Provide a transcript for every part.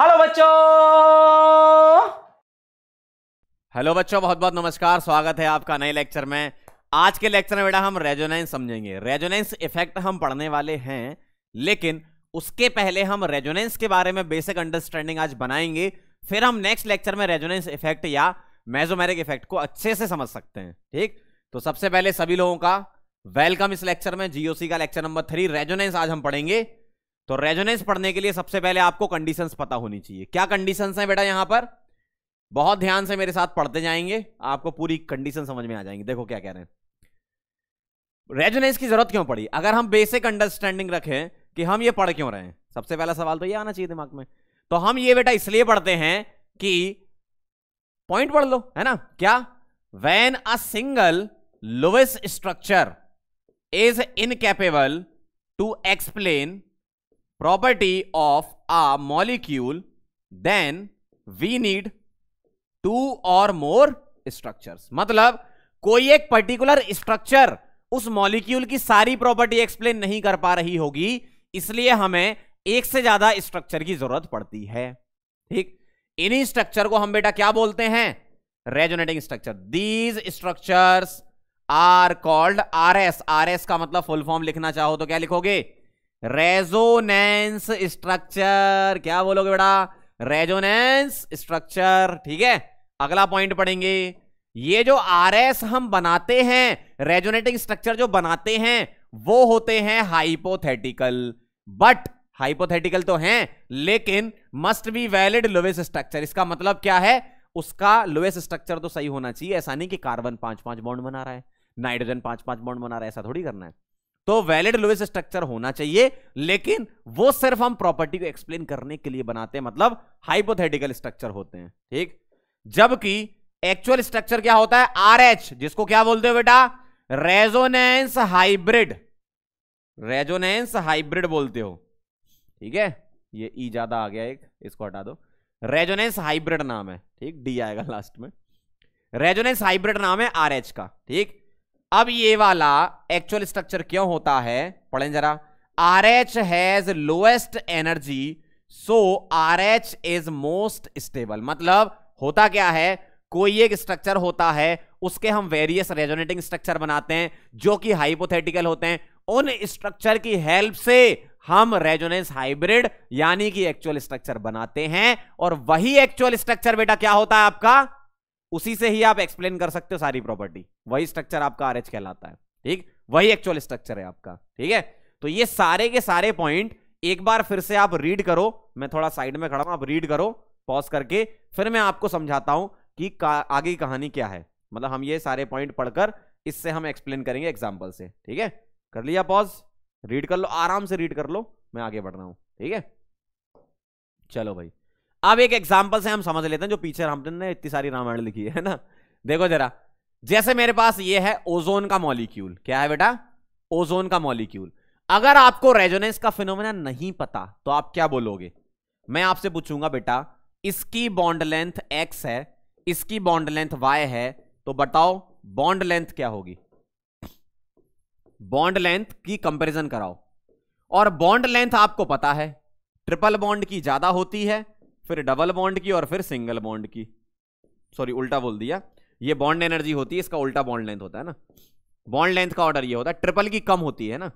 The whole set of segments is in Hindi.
हेलो बच्चों हेलो बच्चों बहुत बहुत नमस्कार स्वागत है आपका नए लेक्चर में आज के लेक्चर में बेटा हम रेजोनेंस समझेंगे रेजोनेंस इफेक्ट हम पढ़ने वाले हैं लेकिन उसके पहले हम रेजोनेंस के बारे में बेसिक अंडरस्टैंडिंग आज बनाएंगे फिर हम नेक्स्ट लेक्चर में रेजोनेंस इफेक्ट या मेजोमेरिक इफेक्ट को अच्छे से समझ सकते हैं ठीक तो सबसे पहले सभी लोगों का वेलकम इस लेक्चर में जीओसी का लेक्चर नंबर थ्री रेजोनेंस आज हम पढ़ेंगे तो रेजोनेंस पढ़ने के लिए सबसे पहले आपको कंडीशंस पता होनी चाहिए क्या कंडीशंस हैं बेटा यहां पर बहुत ध्यान से मेरे साथ पढ़ते जाएंगे आपको पूरी कंडीशन समझ में आ जाएंगे देखो क्या कह रहे हैं रेजोनेंस की जरूरत क्यों पड़ी अगर हम बेसिक अंडरस्टैंडिंग रखें कि हम ये पढ़ क्यों रहे हैं सबसे पहला सवाल तो ये आना चाहिए दिमाग में तो हम ये बेटा इसलिए पढ़ते हैं कि पॉइंट पढ़ लो है ना क्या when a single lowest structure is incapable to explain property of a molecule then we need two or more structures मतलब कोई एक पर्टिकुलर स्ट्रक्चर उस मॉलिक्यूल की सारी प्रॉपर्टी एक्सप्लेन नहीं कर पा रही होगी इसलिए हमें एक से ज्यादा स्ट्रक्चर की जरूरत पड़ती है ठीक इन्हीं स्ट्रक्चर को हम बेटा क्या बोलते हैं resonating structure these structures are called R S R S का मतलब फुल फॉर्म लिखना चाहो तो क्या लिखोगे रेजोनेंस स्ट्रक्चर क्या बोलोगे बेटा रेजोनेंस स्ट्रक्चर ठीक है अगला पॉइंट पढ़ेंगे ये जो आर एस हम बनाते हैं रेजोनेटिंग स्ट्रक्चर जो बनाते हैं वो होते हैं हाइपोथेटिकल बट हाइपोथेटिकल तो हैं लेकिन must be valid Lewis structure इसका मतलब क्या है उसका लुविस स्ट्रक्चर तो सही होना चाहिए ऐसा नहीं कि कार्बन पांच पांच बॉन्ड बना रहा है नाइट्रोजन पांच पांच बॉन्ड बना रहा है ऐसा थोड़ी करना है तो वैलिड लुइस स्ट्रक्चर होना चाहिए लेकिन वो सिर्फ हम प्रॉपर्टी को एक्सप्लेन करने के लिए बनाते हैं मतलब हाइपोथेटिकल स्ट्रक्चर होते हैं ठीक जबकि एक्चुअल स्ट्रक्चर क्या होता है आरएच जिसको क्या बोलते हो बेटा रेजोनेंस हाइब्रिड रेजोनेंस हाइब्रिड बोलते हो ठीक है ये ई e ज्यादा आ गया एक इसको हटा दो रेजोनेंस हाइब्रिड नाम है ठीक डी आएगा लास्ट में रेजोनेंस हाइब्रिड नाम है आरएच का ठीक अब ये वाला एक्चुअल स्ट्रक्चर क्यों होता है पढ़ें जरा R H has lowest energy so R H is most stable मतलब होता क्या है कोई एक स्ट्रक्चर होता है उसके हम वेरियस रेजोनेटिंग स्ट्रक्चर बनाते हैं जो कि हाइपोथेटिकल होते हैं उन स्ट्रक्चर की हेल्प से हम रेजोनेंस हाइब्रिड यानी कि एक्चुअल स्ट्रक्चर बनाते हैं और वही एक्चुअल स्ट्रक्चर बेटा क्या होता है आपका उसी से ही आप एक्सप्लेन कर सकते हो सारी प्रॉपर्टी वही स्ट्रक्चर आपका आर कहलाता है ठीक वही एक्चुअल स्ट्रक्चर है आपका ठीक है तो ये सारे के सारे पॉइंट एक बार फिर से आप रीड करो मैं थोड़ा साइड में खड़ा हूं आप रीड करो पॉज करके फिर मैं आपको समझाता हूं कि आगे की कहानी क्या है मतलब हम ये सारे पॉइंट पढ़कर इससे हम एक्सप्लेन करेंगे एग्जाम्पल से ठीक है कर लिया पॉज रीड कर लो आराम से रीड कर लो मैं आगे बढ़ रहा हूं ठीक है चलो भाई अब एक एग्जाम्पल से हम समझ लेते हैं जो पीछे रामचंद्र ने इतनी सारी रामायण लिखी है ना देखो जरा जैसे मेरे पास ये है ओजोन का मॉलिक्यूल क्या है बेटा ओजोन का मॉलिक्यूल अगर आपको रेजोनेंस का फिनोमेना नहीं पता तो आप क्या बोलोगे मैं आपसे पूछूंगा बेटा इसकी बॉन्ड लेंथ एक्स है इसकी बॉन्ड लेंथ वाई है तो बताओ बॉन्ड लेंथ क्या होगी बॉन्ड लेंथ की कंपैरिजन कराओ और बॉन्ड लेंथ आपको पता है ट्रिपल बॉन्ड की ज्यादा होती है फिर डबल बॉन्ड की और फिर सिंगल बॉन्ड की सॉरी उल्टा बोल दिया ये बॉन्ड एनर्जी होती है इसका उल्टा बॉन्ड लेंथ होता है ना बॉन्ड लेंथ का ऑर्डर ये होता है ट्रिपल की कम होती है ना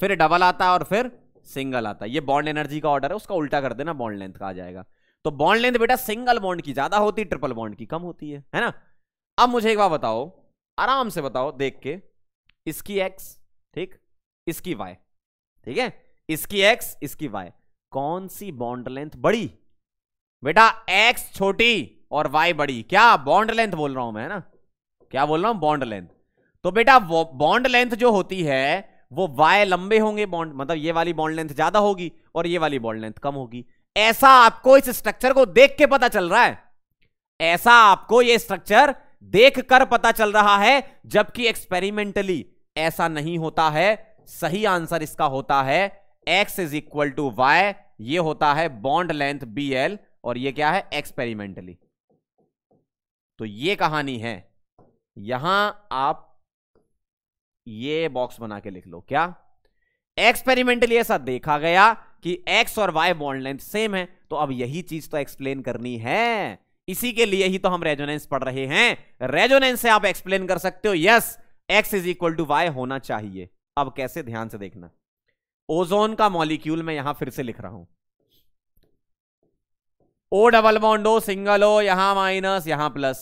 फिर डबल आता है और फिर सिंगल आता है ये बॉन्ड एनर्जी का ऑर्डर है उसका उल्टा कर देना बॉन्ड लेंथ का आ जाएगा तो बॉन्ड लेंथ बेटा सिंगल बॉन्ड की ज्यादा होती है ट्रिपल बॉन्ड की कम होती है है ना अब मुझे एक बार बताओ आराम से बताओ देख के इसकी एक्स ठीक इसकी वाई ठीक है इसकी एक्स इसकी वाई कौन सी बॉन्ड लेंथ बड़ी बेटा एक्स छोटी और वाई बड़ी क्या बॉन्ड लेंथ बोल रहा हूं मैं ना क्या बोल रहा हूं बॉन्ड लेंथ तो बेटा बॉन्ड लेंथ जो होती है वो वाई लंबे होंगे बॉन्ड मतलब ये वाली बॉन्ड लेंथ ज्यादा होगी और ये वाली बॉन्ड लेंथ कम होगी ऐसा आपको इस स्ट्रक्चर को देख के पता चल रहा है ऐसा आपको ये स्ट्रक्चर देख कर पता चल रहा है जबकि एक्सपेरिमेंटली ऐसा नहीं होता है सही आंसर इसका होता है x is equal to y ये होता है बॉन्ड लेंथ बी एल और ये क्या है एक्सपेरिमेंटली तो ये कहानी है यहां आप ये बॉक्स बना के लिख लो क्या एक्सपेरिमेंटली ऐसा देखा गया कि एक्स और वाई बॉन्ड लेंथ सेम है तो अब यही चीज तो एक्सप्लेन करनी है इसी के लिए ही तो हम रेजोनेंस पढ़ रहे हैं रेजोनेंस से आप एक्सप्लेन कर सकते हो yes x is equal to y होना चाहिए अब कैसे ध्यान से देखना ओजोन का मॉलिक्यूल मैं यहां फिर से लिख रहा हूं O double bond single O यहां माइनस यहां प्लस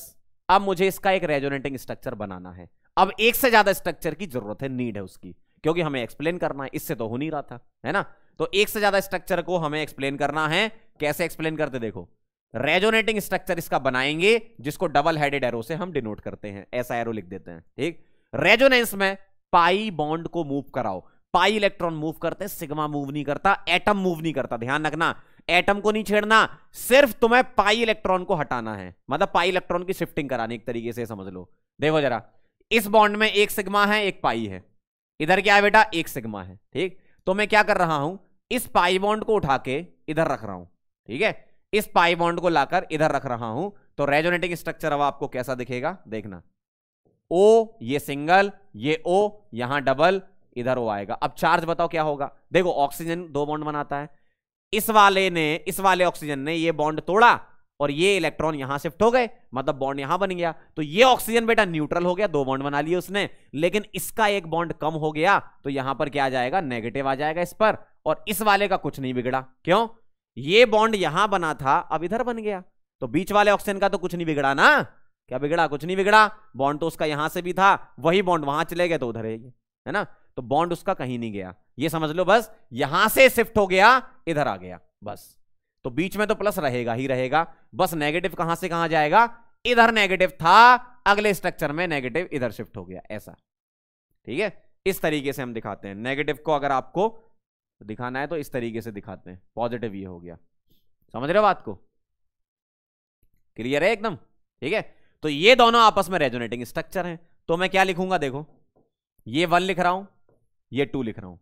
अब मुझे इसका एक रेजोनेटिंग स्ट्रक्चर बनाना है अब एक से ज्यादा स्ट्रक्चर की जरूरत है नीड है उसकी क्योंकि हमें एक्सप्लेन करना है इससे तो हो नहीं रहा था है ना तो एक से ज्यादा स्ट्रक्चर को हमें एक्सप्लेन करना है कैसे एक्सप्लेन करते देखो रेजोनेटिंग स्ट्रक्चर इसका बनाएंगे जिसको डबल हेडेड एरो से हम डिनोट करते हैं ऐसा एरो लिख देते हैं ठीक रेजोनेंस में पाई बॉन्ड को मूव कराओ पाई इलेक्ट्रॉन मूव करते हैं सिग्मा मूव नहीं करता एटम मूव नहीं करता ध्यान रखना एटम को नहीं छेड़ना सिर्फ तुम्हें पाई इलेक्ट्रॉन को हटाना है मतलब पाई इलेक्ट्रॉन की शिफ्टिंग करानी एक तरीके से समझ लो देखो जरा इस बॉन्ड में एक सिग्मा है एक पाई है इधर क्या है बेटा एक सिग्मा है ठीक तो मैं क्या कर रहा हूं इस पाई बॉन्ड को उठा के इधर रख रहा हूं ठीक है इस पाई बॉन्ड को लाकर इधर रख रहा हूं तो रेजोनेटिंग स्ट्रक्चर अब आपको कैसा दिखेगा देखना ओ ये सिंगल ये ओ यहां डबल इधर वो आएगा अब चार्ज बताओ क्या होगा देखो ऑक्सीजन दो बॉन्ड बनाता है इस वाले ने इस वाले ऑक्सीजन ने ये बॉन्ड तोड़ा और ये इलेक्ट्रॉन यहां शिफ्ट हो गए मतलब बॉन्ड यहां बन गया तो ये ऑक्सीजन बेटा न्यूट्रल हो गया दो बॉन्ड बना लिए उसने लेकिन इसका एक बॉन्ड कम हो गया तो यहां पर क्या आ जाएगा नेगेटिव आ जाएगा इस पर और इस वाले का कुछ नहीं बिगड़ा क्यों ये बॉन्ड यहां बना था अब इधर बन गया तो बीच वाले ऑक्सीजन का तो कुछ नहीं बिगड़ा ना क्या बिगड़ा कुछ नहीं बिगड़ा बॉन्ड तो उसका यहां से भी था वही बॉन्ड वहां चले गए तो उधर है है ना तो बॉन्ड उसका कहीं नहीं गया ये समझ लो बस यहां से शिफ्ट हो गया इधर आ गया बस तो बीच में तो प्लस रहेगा ही रहेगा बस नेगेटिव कहां से कहां जाएगा इधर नेगेटिव था अगले स्ट्रक्चर में नेगेटिव इधर शिफ्ट हो गया ऐसा ठीक है इस तरीके से हम दिखाते हैं नेगेटिव को अगर आपको दिखाना है तो इस तरीके से दिखाते हैं पॉजिटिव ये हो गया समझ रहे हो बात को क्लियर है एकदम ठीक है तो ये दोनों आपस में रेजोनेटिंग स्ट्रक्चर हैं तो मैं क्या लिखूंगा देखो ये वन लिख रहा हूं ये टू लिख रहा हूं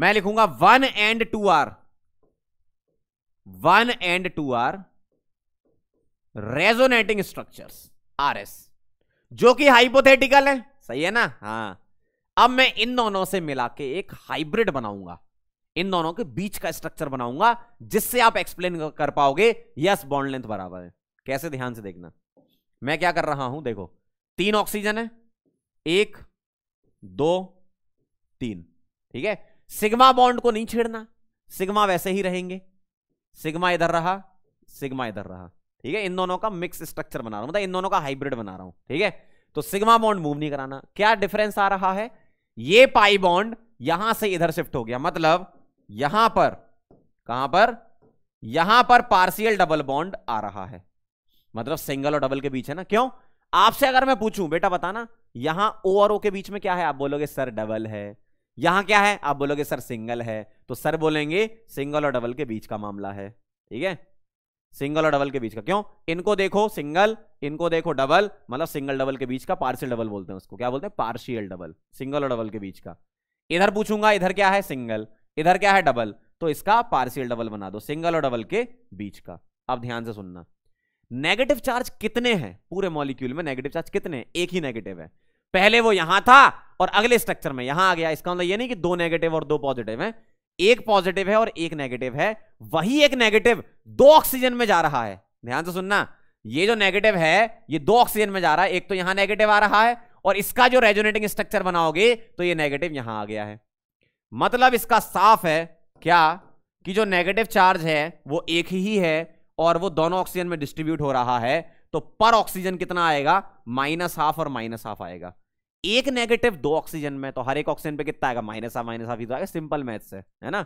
मैं लिखूंगा one and two are one and two are resonating structures R S जो कि हाइपोथेटिकल है सही है ना हाँ अब मैं इन दोनों से मिला के एक हाइब्रिड बनाऊंगा इन दोनों के बीच का स्ट्रक्चर बनाऊंगा जिससे आप एक्सप्लेन कर पाओगे यस बॉन्ड लेंथ बराबर है कैसे ध्यान से देखना मैं क्या कर रहा हूं देखो तीन ऑक्सीजन है एक दो तीन ठीक है सिग्मा बॉन्ड को नहीं छेड़ना सिग्मा वैसे ही रहेंगे सिग्मा इधर रहा सिग्मा इधर रहा ठीक है इन दोनों का मिक्स स्ट्रक्चर बना रहा हूं मतलब इन दोनों का हाइब्रिड बना रहा हूं ठीक है तो सिग्मा बॉन्ड मूव नहीं कराना क्या डिफरेंस आ रहा है ये पाई बॉन्ड यहां से इधर शिफ्ट हो गया मतलब यहां पर कहां पर यहां पर पार्सियल डबल बॉन्ड आ रहा है मतलब सिंगल और डबल के बीच है ना क्यों आपसे अगर मैं पूछूं बेटा बताना यहां ओ और ओ के बीच में क्या है आप बोलोगे सर डबल है यहां क्या है आप बोलोगे सर सिंगल है तो सर बोलेंगे सिंगल और डबल के बीच का मामला है ठीक है सिंगल और डबल के बीच का क्यों इनको देखो सिंगल इनको देखो डबल मतलब सिंगल डबल के बीच का पार्शियल डबल बोलते हैं उसको क्या बोलते हैं पार्शियल डबल सिंगल और डबल के बीच का इधर पूछूंगा इधर क्या है सिंगल इधर क्या है डबल तो इसका पार्शियल डबल बना दो सिंगल और डबल के बीच का अब ध्यान से सुनना नेगेटिव चार्ज कितने हैं पूरे मॉलिक्यूल में नेगेटिव चार्ज कितने एक ही नेगेटिव है पहले वो यहां था और अगले स्ट्रक्चर में यहां आ गया इसका मतलब ये नहीं कि दो नेगेटिव और दो पॉजिटिव है एक पॉजिटिव है और एक नेगेटिव है वही एक नेगेटिव दो ऑक्सीजन में जा रहा है ध्यान से सुनना ये जो नेगेटिव है ये दो ऑक्सीजन में जा रहा है एक तो यहां नेगेटिव आ रहा है और इसका जो रेजोनेटिंग स्ट्रक्चर बनाओगे तो ये नेगेटिव यहां आ गया है मतलब इसका साफ है क्या कि जो नेगेटिव चार्ज है वो एक ही है और वो दोनों ऑक्सीजन में डिस्ट्रीब्यूट हो रहा है तो पर ऑक्सीजन कितना आएगा माइनस हाफ और माइनस हाफ आएगा एक नेगेटिव दो ऑक्सीजन में तो हर एक ऑक्सीजन पे कितना आएगा माइनस आ माइनस आफ तो आएगा सिंपल मैथ से है ना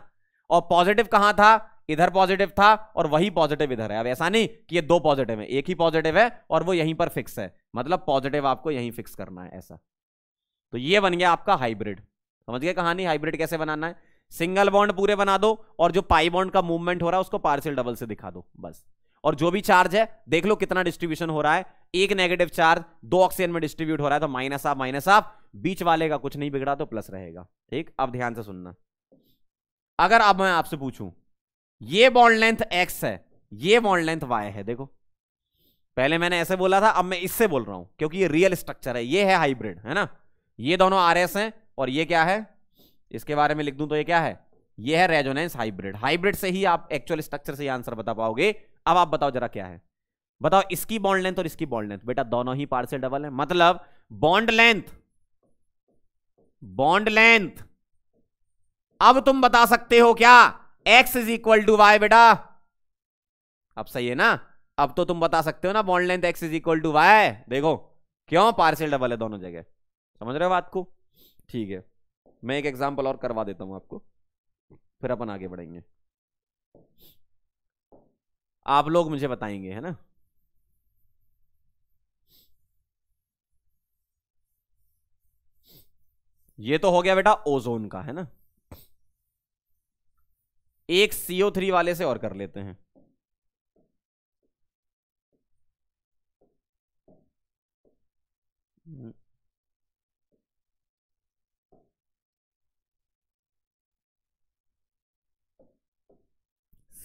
और पॉजिटिव कहां था इधर पॉजिटिव था और वही पॉजिटिव इधर है अब ऐसा नहीं कि ये दो पॉजिटिव है एक ही पॉजिटिव है और वो यहीं पर फिक्स है मतलब पॉजिटिव आपको यहीं फिक्स करना है ऐसा तो ये बन गया आपका हाइब्रिड समझ गया कहानी हाइब्रिड कैसे बनाना है सिंगल बॉन्ड पूरे बना दो और जो पाई बॉन्ड का मूवमेंट हो रहा है उसको पार्सल डबल से दिखा दो बस और जो भी चार्ज है देख लो कितना डिस्ट्रीब्यूशन हो रहा है एक नेगेटिव चार्ज दो ऑक्सीजन में डिस्ट्रीब्यूट हो रहा है तो माइनस आप माइनस आप बीच वाले का कुछ नहीं बिगड़ा तो प्लस रहेगा ठीक अब ध्यान से सुनना अगर अब मैं आपसे पूछूं ये बॉन्ड लेंथ एक्स है ये बॉन्ड लेंथ वाई है देखो पहले मैंने ऐसे बोला था अब मैं इससे बोल रहा हूं क्योंकि ये रियल स्ट्रक्चर है ये है हाइब्रिड है ना ये दोनों आर है और ये क्या है इसके बारे में लिख दूं तो ये क्या है ये है रेजोनेंस हाइब्रिड हाइब्रिड से ही आप एक्चुअल स्ट्रक्चर से आंसर बता पाओगे अब आप बताओ जरा क्या है बताओ इसकी बॉन्ड लेंथ और इसकी बॉन्ड लेंथ बेटा दोनों ही पार्सल डबल है मतलब बॉन्ड लेंथ बॉन्ड लेंथ अब तुम बता सकते हो क्या x is equal to y बेटा अब सही है ना अब तो तुम बता सकते हो ना bond length x is equal to y देखो क्यों पार्सल डबल है दोनों जगह समझ रहे हो बात को ठीक है मैं एक एग्जाम्पल और करवा देता हूं आपको फिर अपन आगे बढ़ेंगे आप लोग मुझे बताएंगे है ना ये तो हो गया बेटा ओजोन का है ना एक सीओ थ्री वाले से और कर लेते हैं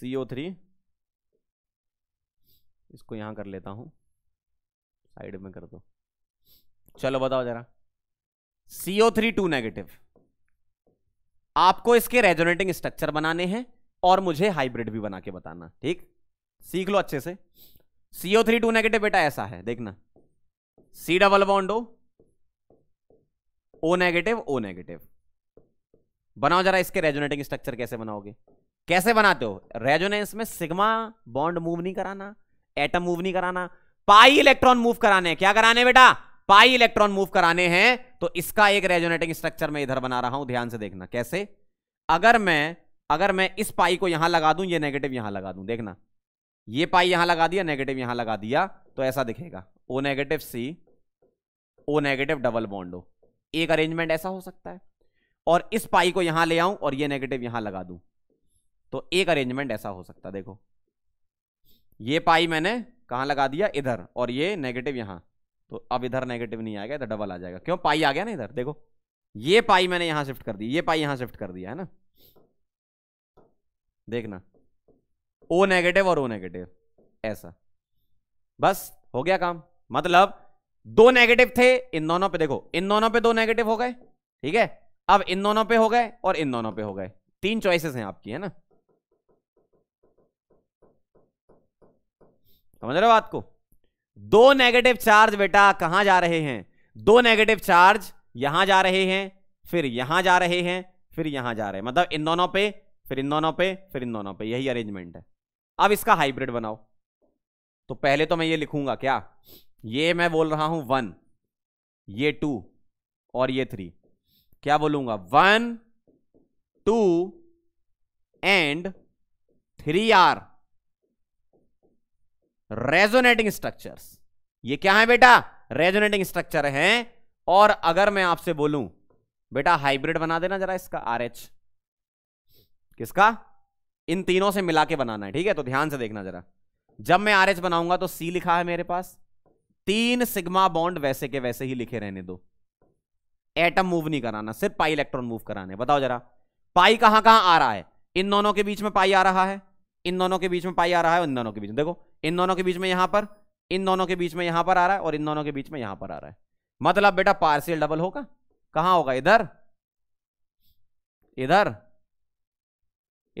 सीओ थ्री इसको यहाँ कर लेता हूँ साइड में कर दो चलो बताओ जरा सीओ थ्री टू नेगेटिव आपको इसके रेजोनेटिंग स्ट्रक्चर बनाने हैं और मुझे हाइब्रिड भी बना के बताना ठीक सीख लो अच्छे से सीओ थ्री टू नेगेटिव बेटा ऐसा है देखना C double bond O O negative O negative बनाओ जरा इसके रेजोनेटिंग स्ट्रक्चर कैसे बनाओगे कैसे बनाते हो रेजोनेंस में सिग्मा बॉन्ड मूव नहीं कराना एटम मूव नहीं कराना पाई इलेक्ट्रॉन मूव कराने क्या कराने बेटा पाई इलेक्ट्रॉन मूव कराने हैं तो इसका एक रेजोनेटिंग स्ट्रक्चर मैं इधर बना रहा हूं ध्यान से देखना कैसे अगर मैं अगर मैं इस पाई को यहां लगा दूं ये नेगेटिव यहां लगा दूं देखना ये पाई यहां लगा दिया नेगेटिव यहां लगा दिया तो ऐसा दिखेगा O negative C O negative double bond O एक अरेंजमेंट ऐसा हो सकता है और इस पाई को यहां ले आऊं और ये नेगेटिव यहां लगा दूं तो एक अरेंजमेंट ऐसा हो सकता है देखो ये पाई मैंने कहाँ लगा दिया इधर और ये नेगेटिव यहाँ तो अब इधर नेगेटिव नहीं आएगा इधर डबल आ जाएगा क्यों पाई आ गया ना इधर देखो ये पाई मैंने यहाँ शिफ्ट कर दी ये पाई यहाँ शिफ्ट कर दिया है ना देखना ओ नेगेटिव और ओ नेगेटिव ऐसा बस हो गया काम मतलब दो नेगेटिव थे इन दोनों पे देखो इन दोनों पे दो नेगेटिव हो गए ठीक है अब इन दोनों पे हो गए और इन दोनों पे हो गए तीन चॉइसेस हैं आपकी है ना समझ रहे हो बात को दो नेगेटिव चार्ज बेटा कहां जा रहे हैं दो नेगेटिव चार्ज यहां जा रहे हैं फिर यहां जा रहे हैं फिर यहां जा रहे हैं मतलब इन दोनों पे फिर इन दोनों पे फिर इन दोनों पे यही अरेंजमेंट है अब इसका हाइब्रिड बनाओ तो पहले तो मैं ये लिखूंगा क्या ये मैं बोल रहा हूं वन ये टू और ये थ्री क्या बोलूंगा one two and three are resonating structures ये क्या है बेटा रेजोनेटिंग स्ट्रक्चर हैं और अगर मैं आपसे बोलूं बेटा हाइब्रिड बना देना जरा इसका आरएच किसका इन तीनों से मिला के बनाना है ठीक है तो ध्यान से देखना जरा जब मैं आरएच बनाऊंगा तो सी लिखा है मेरे पास तीन सिग्मा बॉन्ड वैसे के वैसे ही लिखे रहने दो एटम मूव नहीं कराना सिर्फ पाई इलेक्ट्रॉन मूव कराने बताओ जरा पाई कहां कहां आ रहा है इन दोनों के बीच में पाई आ रहा है इन दोनों के बीच में पाई आ रहा है इन दोनों के बीच देखो इन दोनों के बीच में यहां पर इन दोनों के बीच में यहां पर आ रहा है और इन दोनों के बीच में यहां पर आ रहा है मतलब बेटा पार्सियल डबल होगा कहां होगा इधर इधर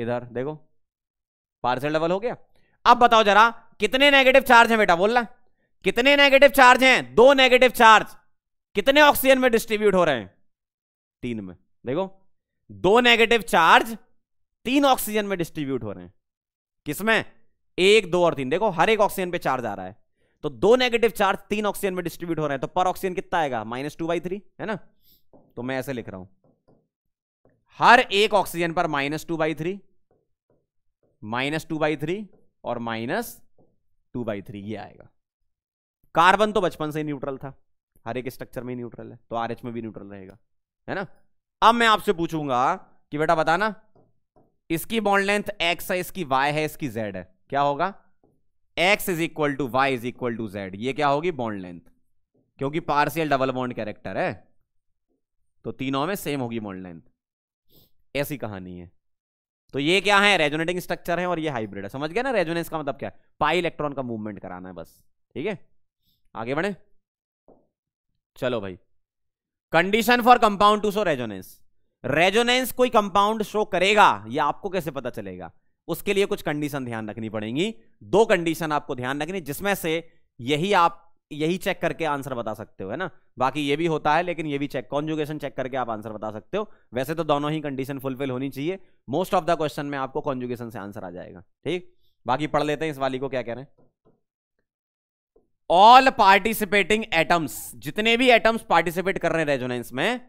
इधर देखो पार्सियल डबल हो गया अब बताओ जरा कितने नेगेटिव चार्ज हैं बेटा बोलना कितने नेगेटिव चार्ज हैं दो नेगेटिव चार्ज कितने ऑक्सीजन में डिस्ट्रीब्यूट हो रहे हैं तीन में देखो दो नेगेटिव चार्ज तीन ऑक्सीजन में डिस्ट्रीब्यूट हो रहे हैं किसमें एक दो और तीन देखो हर एक ऑक्सीजन पे चार्ज आ रहा है तो दो नेगेटिव चार्ज तीन ऑक्सीजन में डिस्ट्रीब्यूट हो रहे हैं तो पर ऑक्सीजन कितना आएगा माइनस टू बाई थ्री है ना तो मैं ऐसे लिख रहा हूं हर एक ऑक्सीजन पर minus two by three minus two by three और माइनस टू बाई थ्री ये आएगा कार्बन तो बचपन से ही न्यूट्रल था हर एक स्ट्रक्चर में ही न्यूट्रल है तो आर में भी न्यूट्रल रहेगा है ना अब मैं आपसे पूछूंगा कि बेटा बताना इसकी बॉन्ड लेंथ एक्स है इसकी वाई है इसकी जेड है क्या होगा x is equal to y is equal to z ये क्या होगी बॉन्ड लेंथ क्योंकि पार्शियल डबल बॉन्ड कैरेक्टर है तो तीनों में सेम होगी बॉन्ड लेंथ ऐसी कहानी है तो ये क्या है रेजोनेटिंग स्ट्रक्चर है और ये हाइब्रिड है समझ गया ना रेजोनेंस का मतलब क्या है पाई इलेक्ट्रॉन का मूवमेंट कराना है बस ठीक है आगे बढ़े चलो भाई condition for compound to show resonance resonance कोई कंपाउंड शो करेगा ये आपको कैसे पता चलेगा उसके लिए कुछ कंडीशन ध्यान रखनी पड़ेंगी दो कंडीशन आपको ध्यान रखनी जिसमें से यही आप यही चेक करके आंसर बता सकते हो है ना बाकी ये भी होता है लेकिन ये भी चेक कॉन्जुगेशन चेक करके आप आंसर बता सकते हो वैसे तो दोनों ही कंडीशन फुलफिल होनी चाहिए मोस्ट ऑफ द क्वेश्चन में आपको कॉन्जुगेशन से आंसर आ जाएगा ठीक बाकी पढ़ लेते हैं इस वाली को क्या कह रहे हैं ऑल पार्टिसिपेटिंग एटम्स जितने भी एटम्स पार्टिसिपेट कर रहे हैं रेजोनेंस में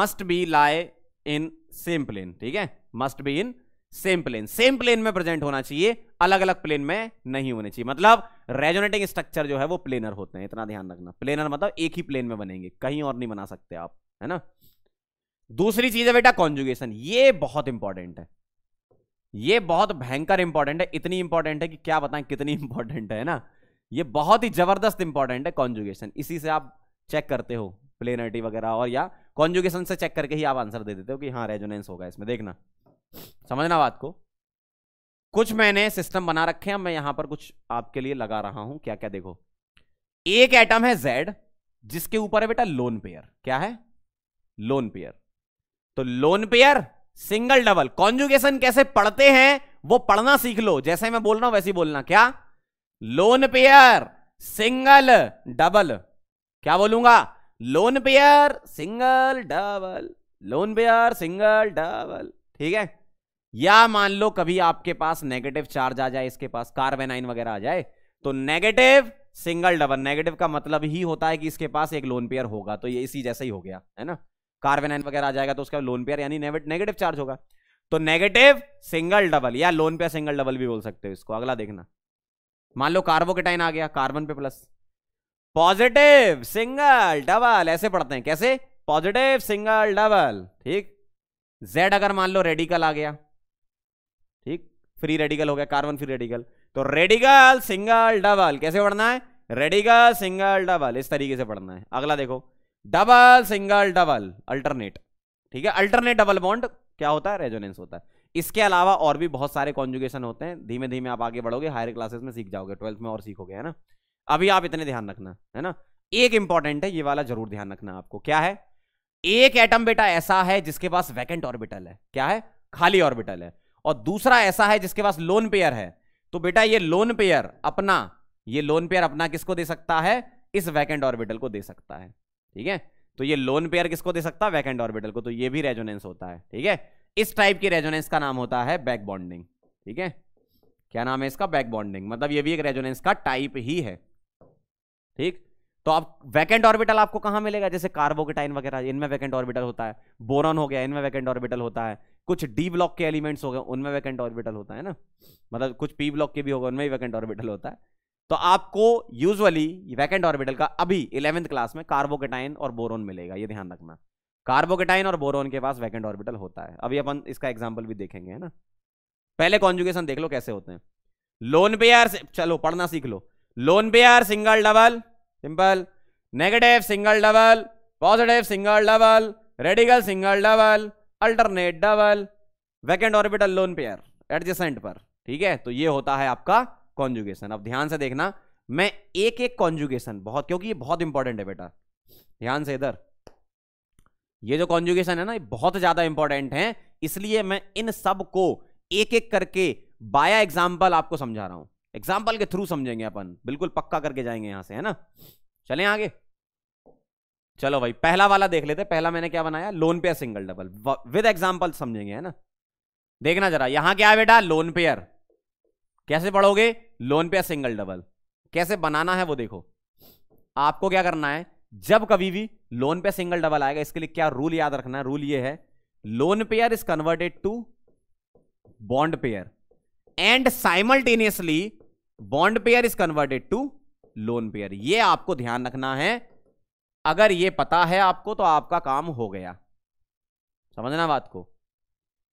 must be lie in same plane ठीक है must be in same plane same plane में प्रेजेंट होना चाहिए अलग अलग प्लेन में नहीं होने चाहिए मतलब रेजोनेटिंग स्ट्रक्चर जो है वो प्लेनर होते हैं इतना ध्यान रखना प्लेनर मतलब एक ही प्लेन में बनेंगे कहीं और नहीं बना सकते आप है ना दूसरी चीज है बेटा कॉन्जुगेशन ये बहुत इंपॉर्टेंट है ये बहुत भयंकर इंपॉर्टेंट है इतनी इंपॉर्टेंट है कि क्या बताएं कितनी इंपॉर्टेंट है ना ये बहुत ही जबरदस्त इंपॉर्टेंट है कॉन्जुगेशन इसी से आप चेक करते हो प्लेनरिटी वगैरह और या कॉन्जुगेशन से चेक करके ही आप आंसर दे देते हो कि हाँ रेजोनेंस होगा इसमें देखना समझना बात को कुछ मैंने सिस्टम बना रखे हैं मैं यहां पर कुछ आपके लिए लगा रहा हूं क्या क्या देखो एक एटम है जेड जिसके ऊपर है बेटा लोन पेयर क्या है लोन पेयर तो lone pair single double conjugation कैसे पढ़ते हैं वो पढ़ना सीख लो जैसे मैं बोल रहा हूं वैसे ही बोलना क्या लोन पेयर सिंगल डबल क्या बोलूंगा lone pair single double lone pair single double ठीक है या मान लो कभी आपके पास नेगेटिव चार्ज आ जाए इसके पास कार्बेनाइन वगैरह आ जाए तो नेगेटिव सिंगल डबल नेगेटिव का मतलब ही होता है कि इसके पास एक लोन पेयर होगा तो ये इसी जैसा ही हो गया है ना कार्बेनाइन वगैरह आ जाएगा तो उसका लोन पेयर यानी नेगेटिव चार्ज होगा तो नेगेटिव सिंगल डबल या लोन पेयर सिंगल डबल भी बोल सकते हो इसको अगला देखना मान लो कार्बोकेटाइन आ गया कार्बन पे प्लस पॉजिटिव सिंगल डबल ऐसे पढ़ते हैं कैसे पॉजिटिव सिंगल डबल ठीक जेड अगर मान लो रेडिकल आ गया ठीक फ्री रेडिकल हो गया कार्बन फ्री रेडिकल तो रेडिकल सिंगल डबल कैसे पढ़ना है रेडिकल सिंगल डबल इस तरीके से पढ़ना है अगला देखो डबल सिंगल डबल अल्टरनेट ठीक है अल्टरनेट डबल बॉन्ड क्या होता है रेजोनेंस होता है इसके अलावा और भी बहुत सारे कॉन्जुगेशन होते हैं धीमे धीमे आप आगे बढ़ोगे हायर क्लासेस में सीख जाओगे ट्वेल्थ में और सीखोगे है ना अभी आप इतने ध्यान रखना है ना एक इंपॉर्टेंट है ये वाला जरूर ध्यान रखना आपको क्या है एक एटम बेटा ऐसा है जिसके पास वैकेंट ऑर्बिटल है क्या है खाली ऑर्बिटल है और दूसरा ऐसा है जिसके पास लोन पेयर है तो बेटा ये लोन पेयर अपना ये लोन पेयर अपना किसको दे सकता है इस वैकेंट ऑर्बिटल को दे सकता है ठीक है तो ये लोन पेयर किसको दे सकता है वैकेंट ऑर्बिटल को तो ये भी रेजोनेंस होता है ठीक है इस टाइप की रेजोनेंस का नाम होता है बैक बॉन्डिंग ठीक है क्या नाम है इसका बैक बॉन्डिंग मतलब ये भी एक रेजोनेंस का टाइप ही है ठीक तो आप वैकेंट ऑर्बिटल आपको कहां मिलेगा जैसे कार्बोकेटाइन वगैरह इनमें वैकेंट ऑर्बिटल होता है बोरन हो गया इनमें वैकेंट ऑर्बिटल होता है कुछ डी ब्लॉक के एलिमेंट्स हो गए उनमें वैकेंट ऑर्बिटल होता है ना मतलब कुछ पी ब्लॉक के भी होगा उनमें वैकेंट ऑर्बिटल होता है तो आपको यूजली वैकेंट ऑर्बिटल का अभी इलेवेंथ क्लास में कार्बोकेटाइन और बोरोन मिलेगा ये ध्यान रखना कार्बोकेटाइन और बोरोन के पास वैकेंट ऑर्बिटल होता है अभी अपन इसका एग्जाम्पल भी देखेंगे है ना पहले कॉन्जुगेशन देख लो कैसे होते हैं लोन पेयर चलो पढ़ना सीख लो lone pair single double simple negative single double positive single double radical single double alternate double vacant orbital lone pair adjacent पर ठीक है तो ये होता है आपका कॉन्जुगेशन अब ध्यान से देखना मैं एक एक कॉन्जुगेशन बहुत क्योंकि ये बहुत इंपॉर्टेंट है बेटा ध्यान से इधर ये जो कॉन्जुगेशन है ना ये बहुत ज्यादा इंपॉर्टेंट है इसलिए मैं इन सब को एक एक करके बाया एग्जाम्पल आपको समझा रहा हूं एग्जाम्पल के थ्रू समझेंगे अपन बिल्कुल पक्का करके जाएंगे यहां से है ना चले आगे चलो भाई पहला वाला देख लेते पहला मैंने क्या बनाया lone pair single double with example समझेंगे है ना देखना जरा यहां क्या है बेटा लोन पेयर कैसे पढ़ोगे लोन पेयर सिंगल डबल कैसे बनाना है वो देखो आपको क्या करना है जब कभी भी लोन पे सिंगल डबल आएगा इसके लिए क्या रूल याद रखना है रूल ये है lone pair is converted to bond pair and simultaneously bond pair is converted to lone pair ये आपको ध्यान रखना है अगर ये पता है आपको तो आपका काम हो गया समझना बात को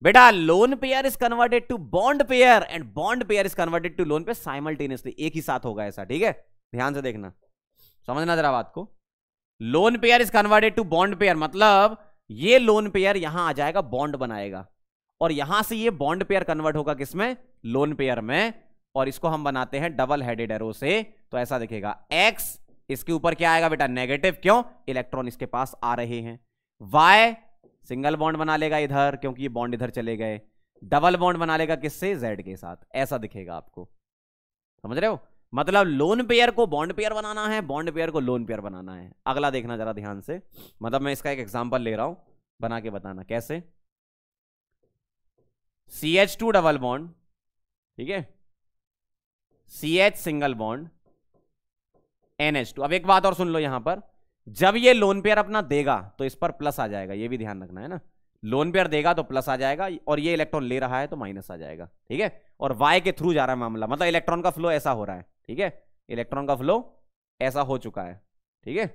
बेटा lone pair is converted to bond pair and bond pair is converted to lone pair simultaneously एक ही साथ होगा ऐसा ठीक है ध्यान से देखना समझना जरा बात को lone pair is converted to bond pair मतलब ये लोन पेयर यहां आ जाएगा बॉन्ड बनाएगा और यहां से ये बॉन्ड पेयर कन्वर्ट होगा किसमें लोन पेयर में और इसको हम बनाते हैं डबल हेडेड एरो से तो ऐसा दिखेगा एक्स इसके ऊपर क्या आएगा बेटा नेगेटिव क्यों इलेक्ट्रॉन इसके पास आ रहे हैं वाई सिंगल बॉन्ड बना लेगा इधर क्योंकि ये बॉन्ड इधर चले गए डबल बॉन्ड बना लेगा किससे जेड के साथ ऐसा दिखेगा आपको समझ रहे हो मतलब लोन पेयर को बॉन्ड पेयर बनाना है बॉन्ड पेयर को लोन पेयर बनाना है अगला देखना जरा ध्यान से मतलब मैं इसका एक एग्जाम्पल ले रहा हूं बना के बताना कैसे C H two double bond ठीक है C H single bond N H two अब एक बात और सुन लो यहां पर जब ये लोन पेयर अपना देगा तो इस पर प्लस आ जाएगा ये भी ध्यान रखना है ना लोन पेयर देगा तो प्लस आ जाएगा और ये इलेक्ट्रॉन ले रहा है तो माइनस आ जाएगा ठीक है और वाई के थ्रू जा रहा है मामला मतलब इलेक्ट्रॉन का फ्लो ऐसा हो रहा है ठीक है इलेक्ट्रॉन का फ्लो ऐसा हो चुका है ठीक है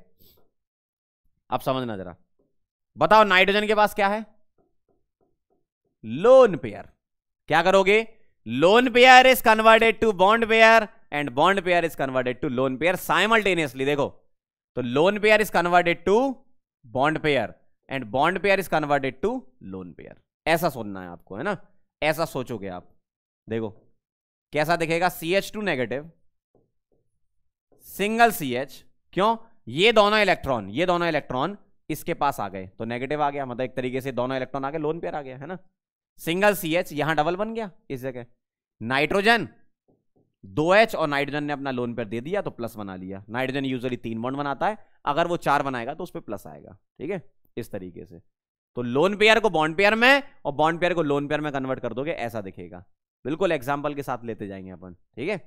अब समझना जरा बताओ नाइट्रोजन के पास क्या है लोन पेयर क्या करोगे loan payer is converted to bond payer and bond payer is converted to loan payer simultaneously देखो तो loan payer is converted to bond payer and bond payer is converted to loan payer ऐसा सुनना है आपको है ना ऐसा सोचोगे आप देखो कैसा दिखेगा C H two negative single C H क्यों ये दोनों इलेक्ट्रॉन ये दोनों इलेक्ट्रॉन इसके पास आ गए तो नेगेटिव आ गया मतलब एक तरीके से दोनों इलेक्ट्रॉन आ गए लोन पेयर आ गया है ना सिंगल सी एच यहां डबल बन गया इस जगह नाइट्रोजन दो एच और नाइट्रोजन ने अपना लोन पर दे दिया तो प्लस बना लिया नाइट्रोजन यूजली तीन बॉन्ड बनाता है अगर वो चार बनाएगा तो उस पर प्लस आएगा ठीक है इस तरीके से तो लोन पेयर को बॉन्ड पेयर में और बॉन्ड पेयर को लोन पेयर में कन्वर्ट कर दोगे ऐसा दिखेगा बिल्कुल एग्जाम्पल के साथ लेते जाएंगे अपन ठीक है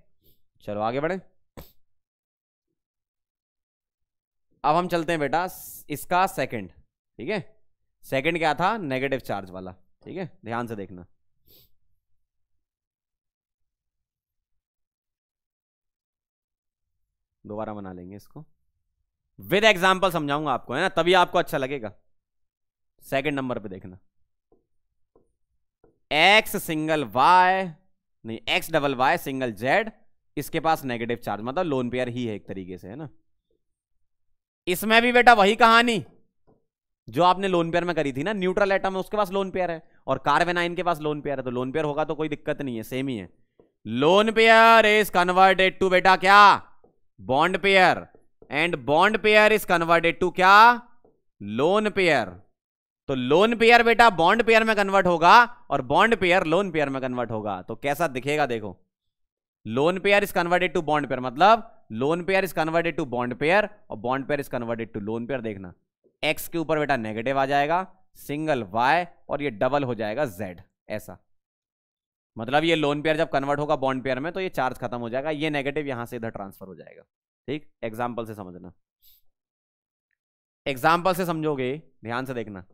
चलो आगे बढ़े अब हम चलते हैं बेटा इसका सेकंड ठीक है सेकंड क्या था नेगेटिव चार्ज वाला ठीक है ध्यान से देखना दोबारा बना लेंगे इसको विद एग्जाम्पल समझाऊंगा आपको है ना तभी आपको अच्छा लगेगा सेकंड नंबर पे देखना एक्स सिंगल वाई नहीं x double y single z इसके पास नेगेटिव चार्ज मतलब लोन पेयर ही है एक तरीके से है ना इसमें भी बेटा वही कहानी जो आपने लोन पेयर में करी थी ना न्यूट्रल एटम है उसके पास लोन पेयर है और कारवेना इनके पास लोन पेयर है तो लोन पेयर होगा तो कोई दिक्कत नहीं है सेम ही है lone pair is converted to बेटा क्या bond pair and bond pair is converted to क्या लोन पेयर तो लोन पेयर बेटा बॉन्ड पेयर में कन्वर्ट होगा और बॉन्ड पेयर लोन पेयर में कन्वर्ट होगा तो कैसा दिखेगा देखो lone pair is converted to bond pair मतलब lone pair is converted to bond pair और bond pair is converted to lone pair देखना एक्स के ऊपर बेटा नेगेटिव आ जाएगा सिंगल वाई और ये डबल हो जाएगा जेड ऐसा मतलब ये लोन पेयर जब कन्वर्ट होगा बॉन्ड पेयर में तो ये चार्ज खत्म हो जाएगा ये नेगेटिव यहां से इधर ट्रांसफर हो जाएगा ठीक एग्जाम्पल से समझना एग्जाम्पल से समझोगे ध्यान से देखना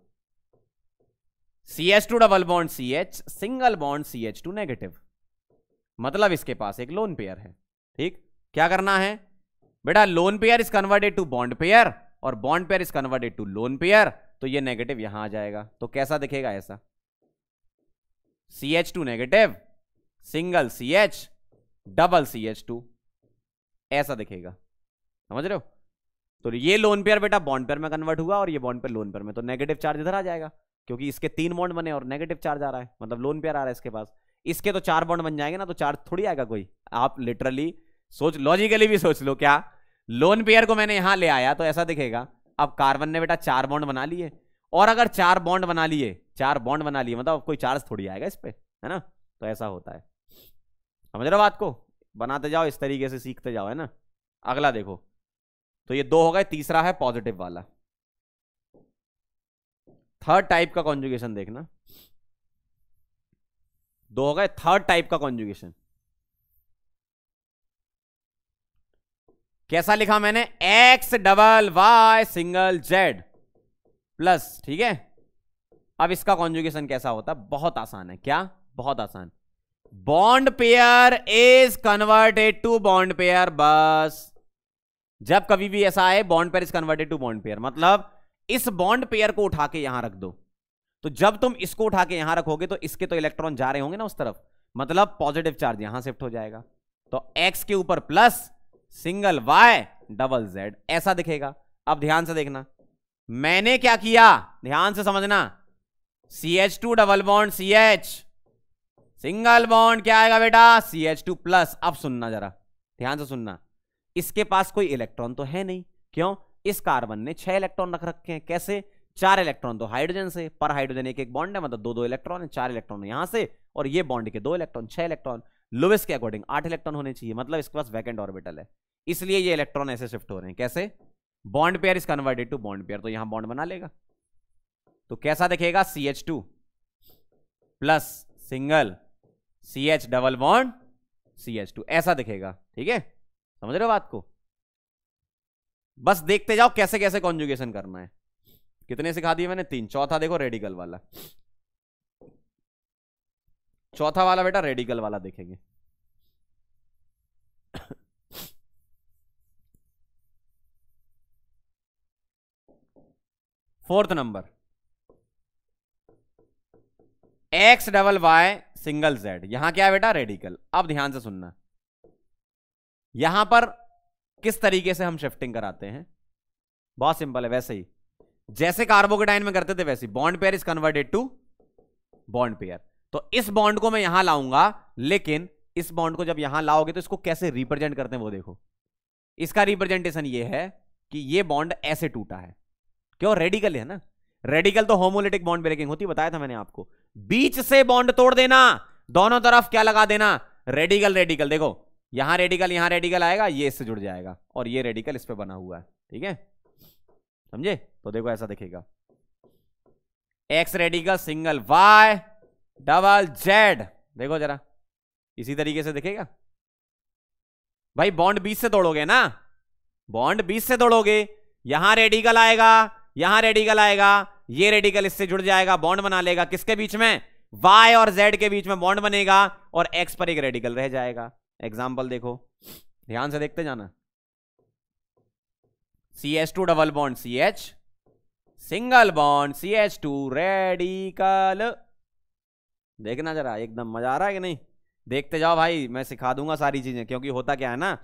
C H two double bond C H single bond C H two negative मतलब इसके पास एक लोन पेयर है ठीक क्या करना है बेटा lone pair is converted to bond pair और bond pair is converted to lone pair तो ये नेगेटिव यहां आ जाएगा तो कैसा दिखेगा ऐसा C H two negative single C H double C H two ऐसा दिखेगा समझ रहे हो तो ये लोन पेयर बेटा बॉन्ड पेयर में कन्वर्ट हुआ और ये बॉन्ड पेयर लोन पेयर में तो नेगेटिव चार्ज इधर आ जाएगा क्योंकि इसके तीन बॉन्ड बने और नेगेटिव चार्ज आ रहा है मतलब लोन पेयर आ रहा है इसके पास इसके तो चार बॉन्ड बन जाएंगे ना तो चार्ज थोड़ी आएगा कोई आप लिटरली सोच लॉजिकली भी सोच लो क्या लोन पेयर को मैंने यहां ले आया तो ऐसा दिखेगा अब कार्बन ने बेटा चार बॉन्ड बना लिए और अगर चार बॉन्ड बना लिए चार बॉन्ड बना लिए मतलब कोई चार्ज थोड़ी आएगा इस पर है ना तो ऐसा होता है समझ रहे हो बात को बनाते जाओ इस तरीके से सीखते जाओ है ना अगला देखो तो ये दो हो गए तीसरा है पॉजिटिव वाला थर्ड टाइप का कॉन्जुगेशन देखना दो हो गए थर्ड टाइप का कॉन्जुगेशन कैसा लिखा मैंने x double y single z plus ठीक है अब इसका कॉन्जुगेशन कैसा होता है बहुत आसान है क्या बहुत आसान bond pair is converted to bond pair बस जब कभी भी ऐसा आए bond pair is converted to bond pair मतलब इस बॉन्ड पेयर को उठा के यहां रख दो तो जब तुम इसको उठा के यहां रखोगे तो इसके तो इलेक्ट्रॉन जा रहे होंगे ना उस तरफ मतलब पॉजिटिव चार्ज यहां शिफ्ट हो जाएगा तो एक्स के ऊपर plus single Y double z ऐसा दिखेगा अब ध्यान से देखना मैंने क्या किया ध्यान से समझना C H two double bond C H single bond क्या आएगा बेटा सी एच टू प्लस अब सुनना जरा ध्यान से सुनना इसके पास कोई इलेक्ट्रॉन तो है नहीं क्यों इस कार्बन ने छह इलेक्ट्रॉन रख रखे हैं कैसे चार इलेक्ट्रॉन तो हाइड्रोजन से पर हाइड्रोजन एक एक बॉन्ड है मतलब दो दो इलेक्ट्रॉन है चार इलेक्ट्रॉन यहां से और ये बॉन्ड के दो इलेक्ट्रॉन छह इलेक्ट्रॉन लोवेस्ट के अकॉर्डिंग आठ इलेक्ट्रॉन होने चाहिए मतलब इसके पास वैकेंट ऑर्बिटल है इसलिए ये इलेक्ट्रॉन ऐसे शिफ्ट हो रहे हैं कैसे bond pair is converted to bond pair तो यहां बॉन्ड बना लेगा तो कैसा दिखेगा C H two plus single C H double bond C H two ऐसा दिखेगा ठीक है समझ रहे हो बात को बस देखते जाओ कैसे कैसे कॉन्जुगेशन करना है कितने सिखा दिए मैंने तीन चौथा देखो रेडिकल वाला चौथा वाला बेटा रेडिकल वाला देखेंगे fourth number x double y single z यहां क्या है बेटा रेडिकल अब ध्यान से सुनना यहां पर किस तरीके से हम शिफ्टिंग कराते हैं बहुत सिंपल है वैसे ही जैसे कार्बोकेटाइन में करते थे वैसे bond pair is converted to bond pair तो इस बॉन्ड को मैं यहां लाऊंगा लेकिन इस बॉन्ड को जब यहां लाओगे तो इसको कैसे रिप्रेजेंट करते हैं वो देखो इसका रिप्रेजेंटेशन ये है कि ये बॉन्ड ऐसे टूटा है क्यों रेडिकल है ना रेडिकल तो होमोलिटिक बॉन्ड ब्रेकिंग होती बताया था मैंने आपको बीच से बॉन्ड तोड़ देना दोनों तरफ क्या लगा देना रेडिकल रेडिकल देखो यहां रेडिकल यहां रेडिकल आएगा ये इससे जुड़ जाएगा और ये रेडिकल इस पर बना हुआ है ठीक है समझे तो देखो ऐसा देखेगा x radical single Y double z देखो जरा इसी तरीके से दिखेगा भाई बॉन्ड बीस से तोड़ोगे ना बॉन्ड बीस से तोड़ोगे यहां रेडिकल आएगा यहां रेडिकल आएगा ये रेडिकल इससे जुड़ जाएगा बॉन्ड बना लेगा किसके बीच में वाई और जेड के बीच में बॉन्ड बनेगा और एक्स पर एक रेडिकल रह जाएगा एग्जाम्पल देखो ध्यान से देखते जाना C H two double bond C H single bond C H two radical देखना जरा एकदम मजा आ रहा है कि नहीं देखते जाओ भाई मैं सिखा दूंगा सारी चीजें क्योंकि होता क्या है ना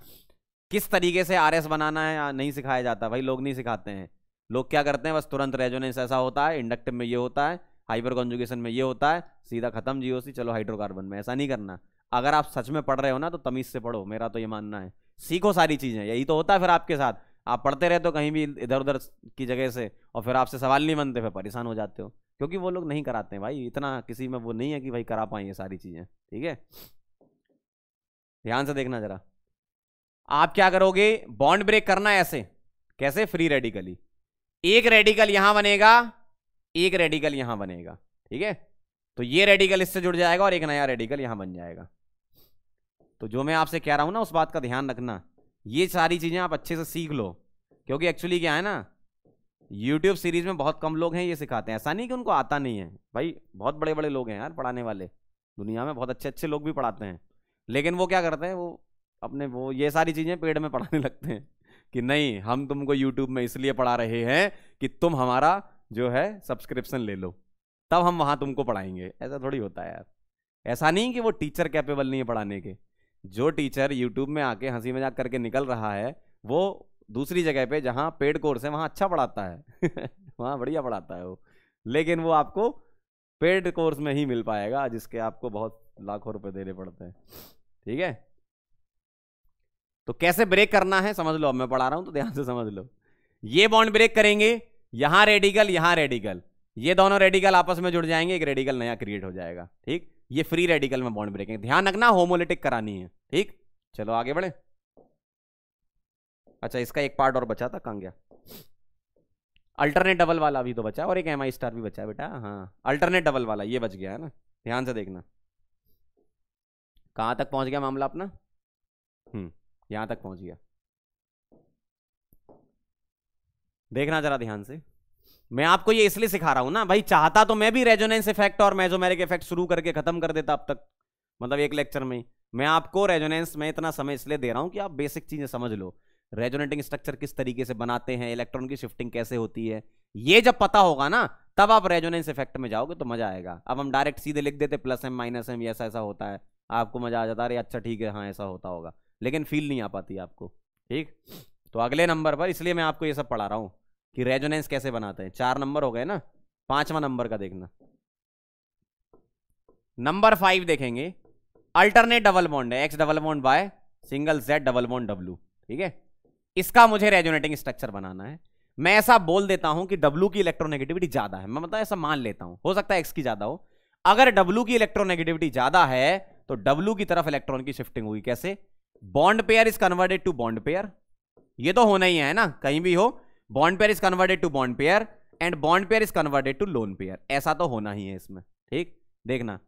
किस तरीके से आर बनाना है नहीं सिखाया जाता भाई लोग नहीं सिखाते हैं लोग क्या करते हैं बस तुरंत रेजोनेंस ऐसा होता है इंडक्टिव में ये होता है हाइपर कॉन्जुगेशन में ये होता है सीधा खत्म सी चलो हाइड्रोकार्बन में ऐसा नहीं करना अगर आप सच में पढ़ रहे हो ना तो तमीज से पढ़ो मेरा तो ये मानना है सीखो सारी चीजें यही तो होता है फिर आपके साथ आप पढ़ते रहते हो तो कहीं भी इधर उधर की जगह से और फिर आपसे सवाल नहीं बनते फिर परेशान हो जाते हो क्योंकि वो लोग नहीं कराते हैं भाई इतना किसी में वो नहीं है कि भाई करा पाए ये सारी चीज़ें ठीक है ध्यान से देखना ज़रा आप क्या करोगे बॉन्ड ब्रेक करना ऐसे कैसे फ्री रेडिकली एक रेडिकल यहां बनेगा एक रेडिकल यहां बनेगा ठीक है तो ये रेडिकल इससे जुड़ जाएगा और एक नया रेडिकल यहां बन जाएगा तो जो मैं आपसे कह रहा हूं ना उस बात का ध्यान रखना ये सारी चीजें आप अच्छे से सीख लो क्योंकि एक्चुअली क्या है ना यूट्यूब सीरीज में बहुत कम लोग हैं ये सिखाते हैं ऐसा नहीं कि उनको आता नहीं है भाई बहुत बड़े बड़े लोग हैं यार पढ़ाने वाले दुनिया में बहुत अच्छे अच्छे लोग भी पढ़ाते हैं लेकिन वो क्या करते हैं वो अपने वो ये सारी चीज़ें पेड़ में पढ़ाने लगते हैं कि नहीं हम तुमको यूट्यूब में इसलिए पढ़ा रहे हैं कि तुम हमारा जो है सब्सक्रिप्शन ले लो तब हम वहाँ तुमको पढ़ाएंगे ऐसा थोड़ी होता है यार ऐसा नहीं कि वो टीचर कैपेबल नहीं है पढ़ाने के जो टीचर यूट्यूब में आके हंसी मजाक करके निकल रहा है वो दूसरी जगह पे जहाँ पेड कोर्स है वहाँ अच्छा पढ़ाता है वहाँ बढ़िया पढ़ाता है वो लेकिन वो आपको पेड कोर्स में ही मिल पाएगा जिसके आपको बहुत लाखों रुपए देने पड़ते हैं ठीक है तो कैसे ब्रेक करना है समझ लो अब मैं पढ़ा रहा हूं तो ध्यान से समझ लो ये बॉन्ड ब्रेक करेंगे यहां रेडिकल यहां रेडिकल ये दोनों रेडिकल आपस में जुड़ जाएंगे एक रेडिकल नया क्रिएट हो जाएगा ठीक ये फ्री रेडिकल में बॉन्ड ब्रेकिंग ध्यान रखना होमोलिटिक करानी है ठीक चलो आगे बढ़े अच्छा इसका एक पार्ट और बचा था कहाँ गया अल्टरनेट डबल वाला अभी तो बचा और एक एम आई स्टार भी बचा बेटा हाँ अल्टरनेट डबल वाला ये बच गया है ना ध्यान से देखना कहाँ तक पहुँच गया मामला अपना हम्म यहाँ तक पहुँच गया देखना जरा ध्यान से मैं आपको ये इसलिए सिखा रहा हूं ना भाई चाहता तो मैं भी रेजोनेंस इफेक्ट और मेजोमेरिक इफेक्ट शुरू करके खत्म कर देता अब तक मतलब एक लेक्चर में मैं आपको रेजोनेंस में इतना समय इसलिए दे रहा हूं कि आप बेसिक चीजें समझ लो रेजोनेटिंग स्ट्रक्चर किस तरीके से बनाते हैं इलेक्ट्रॉन की शिफ्टिंग कैसे होती है ये जब पता होगा ना तब आप रेजोनेंस इफेक्ट में जाओगे तो मजा आएगा अब हम डायरेक्ट सीधे लिख देते प्लस एम माइनस एम ऐसा ऐसा होता है आपको मजा आ जाता अरे अच्छा ठीक है हाँ ऐसा होता होगा लेकिन फील नहीं आ पाती आपको ठीक तो अगले नंबर पर इसलिए मैं आपको ये सब पढ़ा रहा हूँ कि रेजोनेंस कैसे बनाते हैं चार नंबर हो गए ना पांचवा नंबर का देखना नंबर फाइव देखेंगे अल्टरनेट डबल बॉन्ड है x double bond by single z double bond डब्ल्यू ठीक है इसका मुझे रेजोनेटिंग स्ट्रक्चर बनाना है मैं ऐसा बोल देता हूं कि डब्ल्यू की इलेक्ट्रोनेगेटिविटी ज्यादा है मैं मतलब ऐसा मान लेता हूं हो सकता है एक्स की ज्यादा हो अगर डब्ल्यू की इलेक्ट्रोनेगेटिविटी ज्यादा है तो डब्ल्यू की तरफ इलेक्ट्रॉन की शिफ्टिंग हुई कैसे bond pair is converted to bond pair ये तो होना ही है ना कहीं भी हो bond pair is converted to bond pair and bond pair is converted to lone pair ऐसा तो होना ही है इसमें ठीक देखना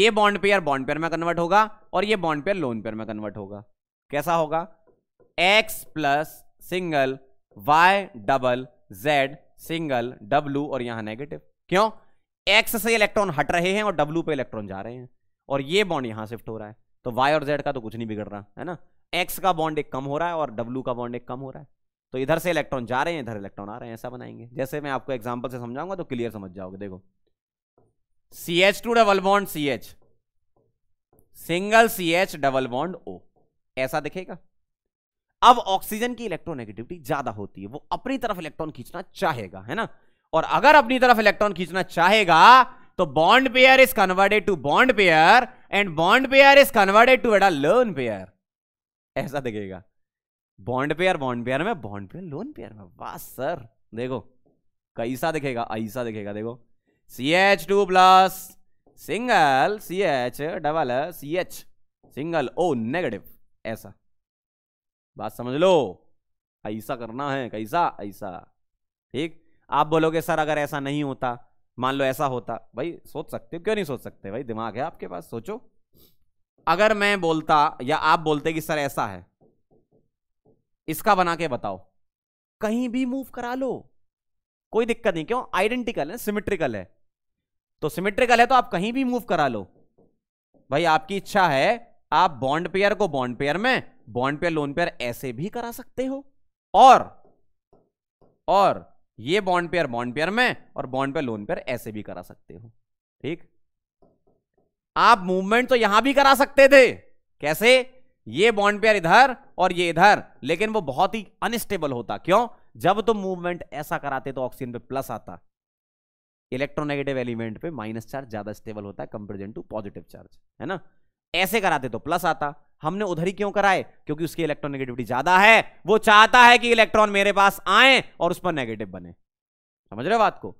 ये बॉन्ड पेयर बॉन्ड पेयर में कन्वर्ट होगा और ये बॉन्ड पेयर लोन पेयर में कन्वर्ट होगा कैसा होगा X plus single Y double Z single W और यहां नेगेटिव क्यों एक्स से इलेक्ट्रॉन हट रहे हैं और डब्लू पे इलेक्ट्रॉन जा रहे हैं और ये बॉन्ड यहां शिफ्ट हो रहा है तो वाई और जेड का तो कुछ नहीं बिगड़ रहा है ना एक्स का बॉन्ड एक कम हो रहा है और डब्लू का बॉन्ड एक कम हो रहा है तो इधर से इलेक्ट्रॉन जा रहे हैं इधर इलेक्ट्रॉन आ रहे हैं ऐसा बनाएंगे जैसे मैं आपको एग्जाम्पल से समझाऊंगा तो क्लियर समझ जाओगे देखो C H two double bond C H single C H double bond O ऐसा दिखेगा अब ऑक्सीजन की इलेक्ट्रोनेगेटिविटी ज्यादा होती है वो अपनी तरफ इलेक्ट्रॉन खींचना चाहेगा है ना और अगर अपनी तरफ इलेक्ट्रॉन खींचना चाहेगा तो bond pair is converted to bond pair and bond pair is converted to एडा लोन पेयर ऐसा दिखेगा बॉन्ड पेयर बॉन्ड पेयर में बॉन्ड पेयर लोन पेयर में वाह सर देखो कैसा दिखेगा ऐसा दिखेगा देखो C H two plus single C H double C H single O negative ऐसा बात समझ लो ऐसा करना है कैसा ऐसा ठीक आप बोलोगे सर अगर ऐसा नहीं होता मान लो ऐसा होता भाई सोच सकते हो क्यों नहीं सोच सकते भाई दिमाग है आपके पास सोचो अगर मैं बोलता या आप बोलते कि सर ऐसा है इसका बना के बताओ कहीं भी मूव करा लो कोई दिक्कत नहीं क्यों आइडेंटिकल है सिमेट्रिकल है तो सिमेट्रिकल है तो आप कहीं भी मूव करा लो भाई आपकी इच्छा है आप बॉन्ड पेयर को बॉन्ड पेयर में बॉन्ड पेयर लोन पेयर ऐसे भी करा सकते हो और और ये बॉन्ड पेयर बॉन्ड पेयर में और बॉन्ड पेयर लोन पेयर ऐसे भी करा सकते हो ठीक आप मूवमेंट तो यहां भी करा सकते थे कैसे ये बॉन्ड पेयर इधर और ये इधर लेकिन वो बहुत ही अनस्टेबल होता क्यों जब तुम मूवमेंट ऐसा कराते तो ऑक्सीजन पे प्लस आता इलेक्ट्रोनेगेटिव एलिमेंट पे माइनस चार्ज ज्यादा स्टेबल होता है कंपेरिजन टू पॉजिटिव चार्ज है ना ऐसे कराते तो प्लस आता हमने उधर ही क्यों कराए क्योंकि उसकी इलेक्ट्रॉन नेगेटिविटी ज्यादा है वो चाहता है कि इलेक्ट्रॉन मेरे पास आए और उस पर नेगेटिव बने समझ रहे हो बात को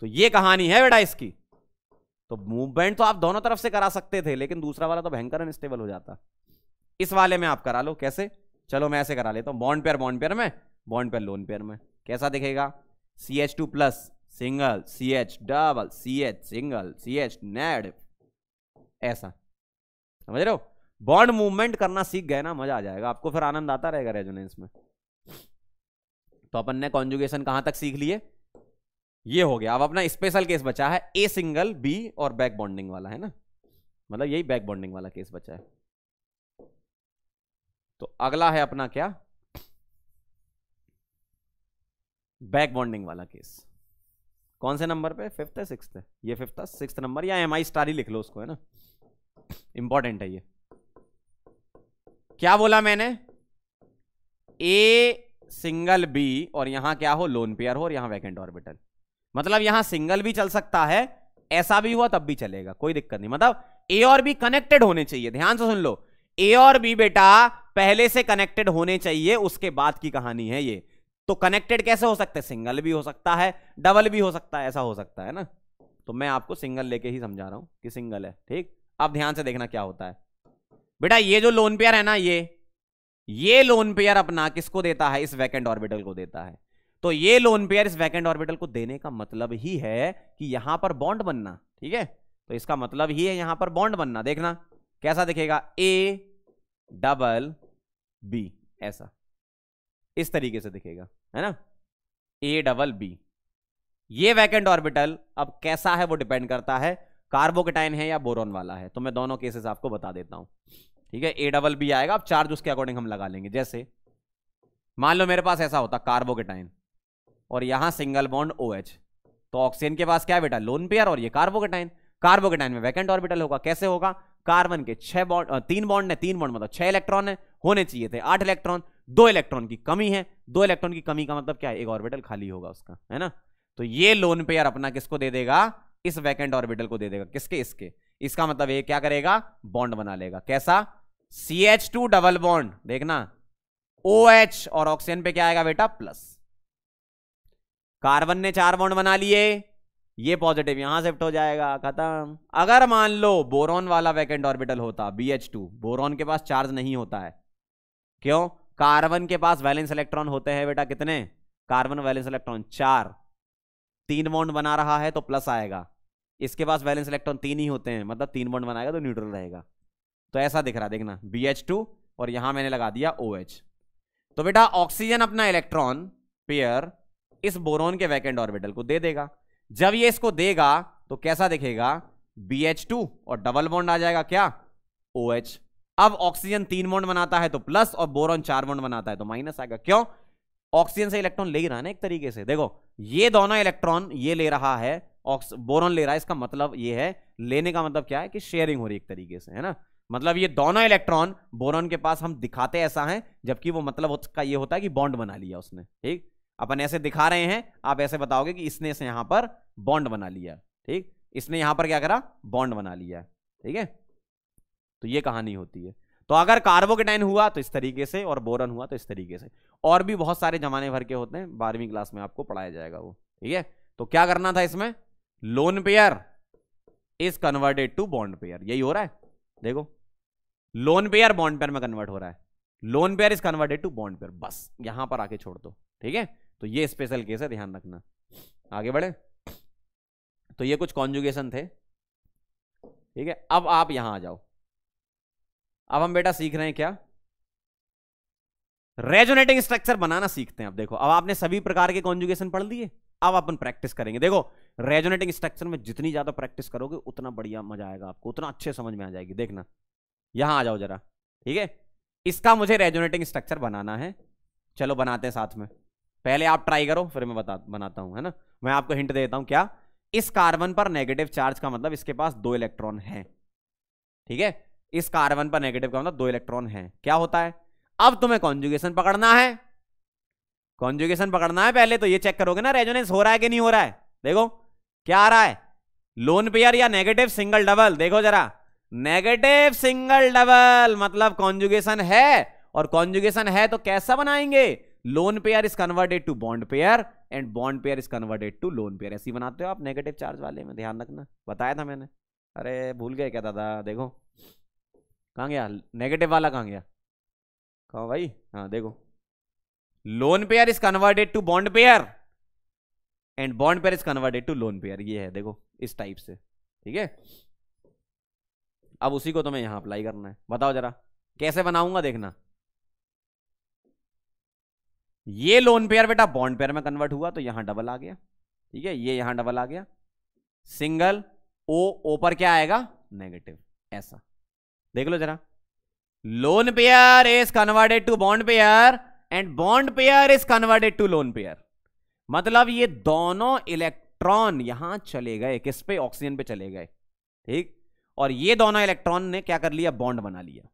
तो ये कहानी है बेटा इसकी तो मूवमेंट तो आप दोनों तरफ से करा सकते थे लेकिन दूसरा वाला तो भयंकर अनस्टेबल हो जाता इस वाले में आप करा लो कैसे चलो मैं ऐसे करा लेता हूं बॉन्ड पेयर बॉन्ड पेयर में बॉन्ड पेयर लोन पेयर में कैसा दिखेगा C H two plus single C H double C H single C H नेड ऐसा समझ रहे हो बॉन्ड मूवमेंट करना सीख गए ना मजा आ जाएगा आपको फिर आनंद आता रहेगा रेजोनेंस में तो अपन ने कॉन्जुगेशन कहां तक सीख लिए ये हो गया अब अपना स्पेशल केस बचा है ए सिंगल बी और बैक बॉन्डिंग वाला है ना मतलब यही बैक बॉन्डिंग वाला केस बचा है तो अगला है अपना क्या बैक बॉन्डिंग वाला केस कौन से नंबर पे फिफ्थ है सिक्स्थ है ये फिफ्थ सिक्स्थ नंबर या एम आई स्टार ही लिख लो उसको है ना इंपॉर्टेंट है ये क्या बोला मैंने ए सिंगल बी और यहां क्या हो लोन पेयर हो और यहां वैकेंट ऑर्बिटल मतलब यहां सिंगल भी चल सकता है ऐसा भी हुआ तब भी चलेगा कोई दिक्कत नहीं मतलब ए और बी कनेक्टेड होने चाहिए ध्यान से सुन लो ए और बी बेटा पहले से कनेक्टेड होने चाहिए उसके बाद की कहानी है ये तो कनेक्टेड कैसे हो सकते सिंगल भी हो सकता है डबल भी हो सकता है ऐसा हो सकता है ना तो मैं आपको सिंगल लेके ही समझा रहा हूं कि सिंगल है ठीक अब ध्यान से देखना क्या होता है बेटा ये जो लोन पेयर है ना ये ये लोन पेयर अपना किसको देता है इस वैकेंट ऑर्बिटल को देता है तो ये लोन पेयर इस वैकेंट ऑर्बिटल को देने का मतलब ही है कि यहां पर बॉन्ड बनना ठीक है तो इसका मतलब ही है यहां पर बॉन्ड बनना देखना कैसा दिखेगा ए डबल बी ऐसा इस तरीके से दिखेगा है ना ए डबल बी ये वैकेंट ऑर्बिटल अब कैसा है वो डिपेंड करता है कार्बोकेटाइन है या बोरोन वाला है तो मैं दोनों केसेस आपको बता देता हूं ठीक है ए डबल बी आएगा अब चार्ज उसके अकॉर्डिंग हम लगा लेंगे जैसे मान लो मेरे पास ऐसा होता कार्बो के टाइम और यहां सिंगल बॉन्ड ओ OH, तो ऑक्सीजन के पास क्या बेटा लोन पेयर और ये कार्बो के टाइम कार्बो के टाइम में वैकेंट ऑर्बिटल होगा कैसे होगा कार्बन के छह बॉन्ड तीन बॉन्ड है तीन बॉन्ड मतलब छह इलेक्ट्रॉन है होने चाहिए थे आठ इलेक्ट्रॉन दो इलेक्ट्रॉन की कमी है दो इलेक्ट्रॉन की कमी का मतलब क्या है एक ऑर्बिटल खाली होगा उसका है ना तो ये लोन पेयर अपना किसको दे देगा इस वैकेंट ऑर्बिटल को दे देगा किसके इसके इसका मतलब ये क्या करेगा बॉन्ड बना लेगा कैसा C H two double bond देखना ओ एच और ऑक्सीजन पे क्या आएगा बेटा प्लस कार्बन ने चार बॉन्ड बना लिए ये पॉजिटिव यहां शिफ्ट हो जाएगा खत्म अगर मान लो बोरॉन वाला वैकेंट ऑर्बिटल होता बी एच टू बोरॉन के पास चार्ज नहीं होता है क्यों कार्बन के पास वैलेंस इलेक्ट्रॉन होते हैं बेटा कितने कार्बन वैलेंस इलेक्ट्रॉन चार तीन बॉन्ड बना रहा है तो प्लस आएगा इसके पास वैलेंस इलेक्ट्रॉन तीन ही होते हैं मतलब तीन बॉन्ड बनाएगा तो न्यूट्रल रहेगा तो ऐसा दिख रहा है देखना बी एच टू और यहां मैंने लगा दिया ओ एच तो बेटा ऑक्सीजन अपना इलेक्ट्रॉन पेयर इस बोरोन के वैकेंड ऑर्बिटल को दे देगा जब ये इसको देगा तो कैसा दिखेगा बी एच टू और डबल बॉन्ड आ जाएगा क्या ओ एच अब ऑक्सीजन तीन बॉन्ड बनाता है तो प्लस और बोरोन चार बॉन्ड बनाता है तो माइनस आएगा क्यों ऑक्सीजन से इलेक्ट्रॉन ले ही रहा है ना एक तरीके से देखो ये दोनों इलेक्ट्रॉन ये ले रहा है बोरोन ले रहा है इसका मतलब ये है लेने का मतलब क्या है कि शेयरिंग हो रही है एक तरीके से है ना मतलब ये दोनों इलेक्ट्रॉन बोरॉन के पास हम दिखाते ऐसा हैं जबकि वो मतलब उसका ये होता है कि बॉन्ड बना लिया उसने ठीक अपन ऐसे दिखा रहे हैं आप ऐसे बताओगे कि इसने इसे यहां पर बॉन्ड बना लिया ठीक इसने यहां पर क्या करा बॉन्ड बना लिया ठीक है तो ये कहानी होती है तो अगर कार्बोकेटाइन हुआ तो इस तरीके से और बोरन हुआ तो इस तरीके से और भी बहुत सारे जमाने भर के होते हैं बारहवीं क्लास में आपको पढ़ाया जाएगा वो ठीक है तो क्या करना था इसमें lone pair is converted to bond pair यही हो रहा है देखो लोन पेयर बॉन्ड पेयर में कन्वर्ट हो रहा है lone pair is converted to bond pair बस यहां पर आके छोड़ दो ठीक है तो ये स्पेशल केस है ध्यान रखना आगे बढ़े तो ये कुछ कॉन्जुगेशन थे ठीक है अब आप यहां आ जाओ अब हम बेटा सीख रहे हैं क्या रेजोनेटिंग स्ट्रक्चर बनाना सीखते हैं अब देखो अब आपने सभी प्रकार के कॉन्जुगेशन पढ़ लिए अब अपन प्रैक्टिस करेंगे देखो रेजोनेटिंग स्ट्रक्चर में जितनी ज्यादा प्रैक्टिस करोगे उतना बढ़िया मजा आएगा आपको उतना अच्छे समझ में आ जाएगी देखना यहां आ जाओ जरा ठीक है इसका मुझे रेजोनेटिंग स्ट्रक्चर बनाना है चलो बनाते हैं साथ में पहले आप ट्राई करो फिर मैं बता बनाता हूं है ना मैं आपको हिंट देता हूं क्या इस कार्बन पर नेगेटिव चार्ज का मतलब इसके पास दो इलेक्ट्रॉन है ठीक है इस कार्बन पर नेगेटिव का मतलब दो इलेक्ट्रॉन है क्या होता है अब तुम्हें कॉन्जुगेशन पकड़ना है कॉन्जुगेशन पकड़ना है पहले तो ये चेक करोगे ना रेजोनेंस हो रहा है कि नहीं हो रहा है देखो क्या आ रहा है लोन पेयर या नेगेटिव सिंगल डबल देखो जरा नेगेटिव सिंगल डबल मतलब कॉन्जुगेशन है और कॉन्जुगेशन है तो कैसा बनाएंगे lone pair is converted to bond pair and bond pair is converted to lone pair ऐसी बनाते हो आप नेगेटिव चार्ज वाले में ध्यान रखना बताया था मैंने अरे भूल गए क्या दादा देखो कहाँ गया नेगेटिव वाला कहाँ गया कहो भाई हाँ देखो lone pair is converted to bond pair and bond pair is converted to lone pair ये है देखो इस टाइप से ठीक है अब उसी को तुम्हें तो यहां अप्लाई करना है बताओ जरा कैसे बनाऊंगा देखना ये लोन पेयर बेटा बॉन्ड पेयर में कन्वर्ट हुआ तो यहां डबल आ गया ठीक है ये यहां डबल आ गया सिंगल ओ ओ पर क्या आएगा नेगेटिव ऐसा देख लो जरा lone pair is converted to bond pair and bond pair is converted to lone pair मतलब ये दोनों इलेक्ट्रॉन यहां चले गए किस पे ऑक्सीजन पे चले गए ठीक और ये दोनों इलेक्ट्रॉन ने क्या कर लिया बॉन्ड बना लिया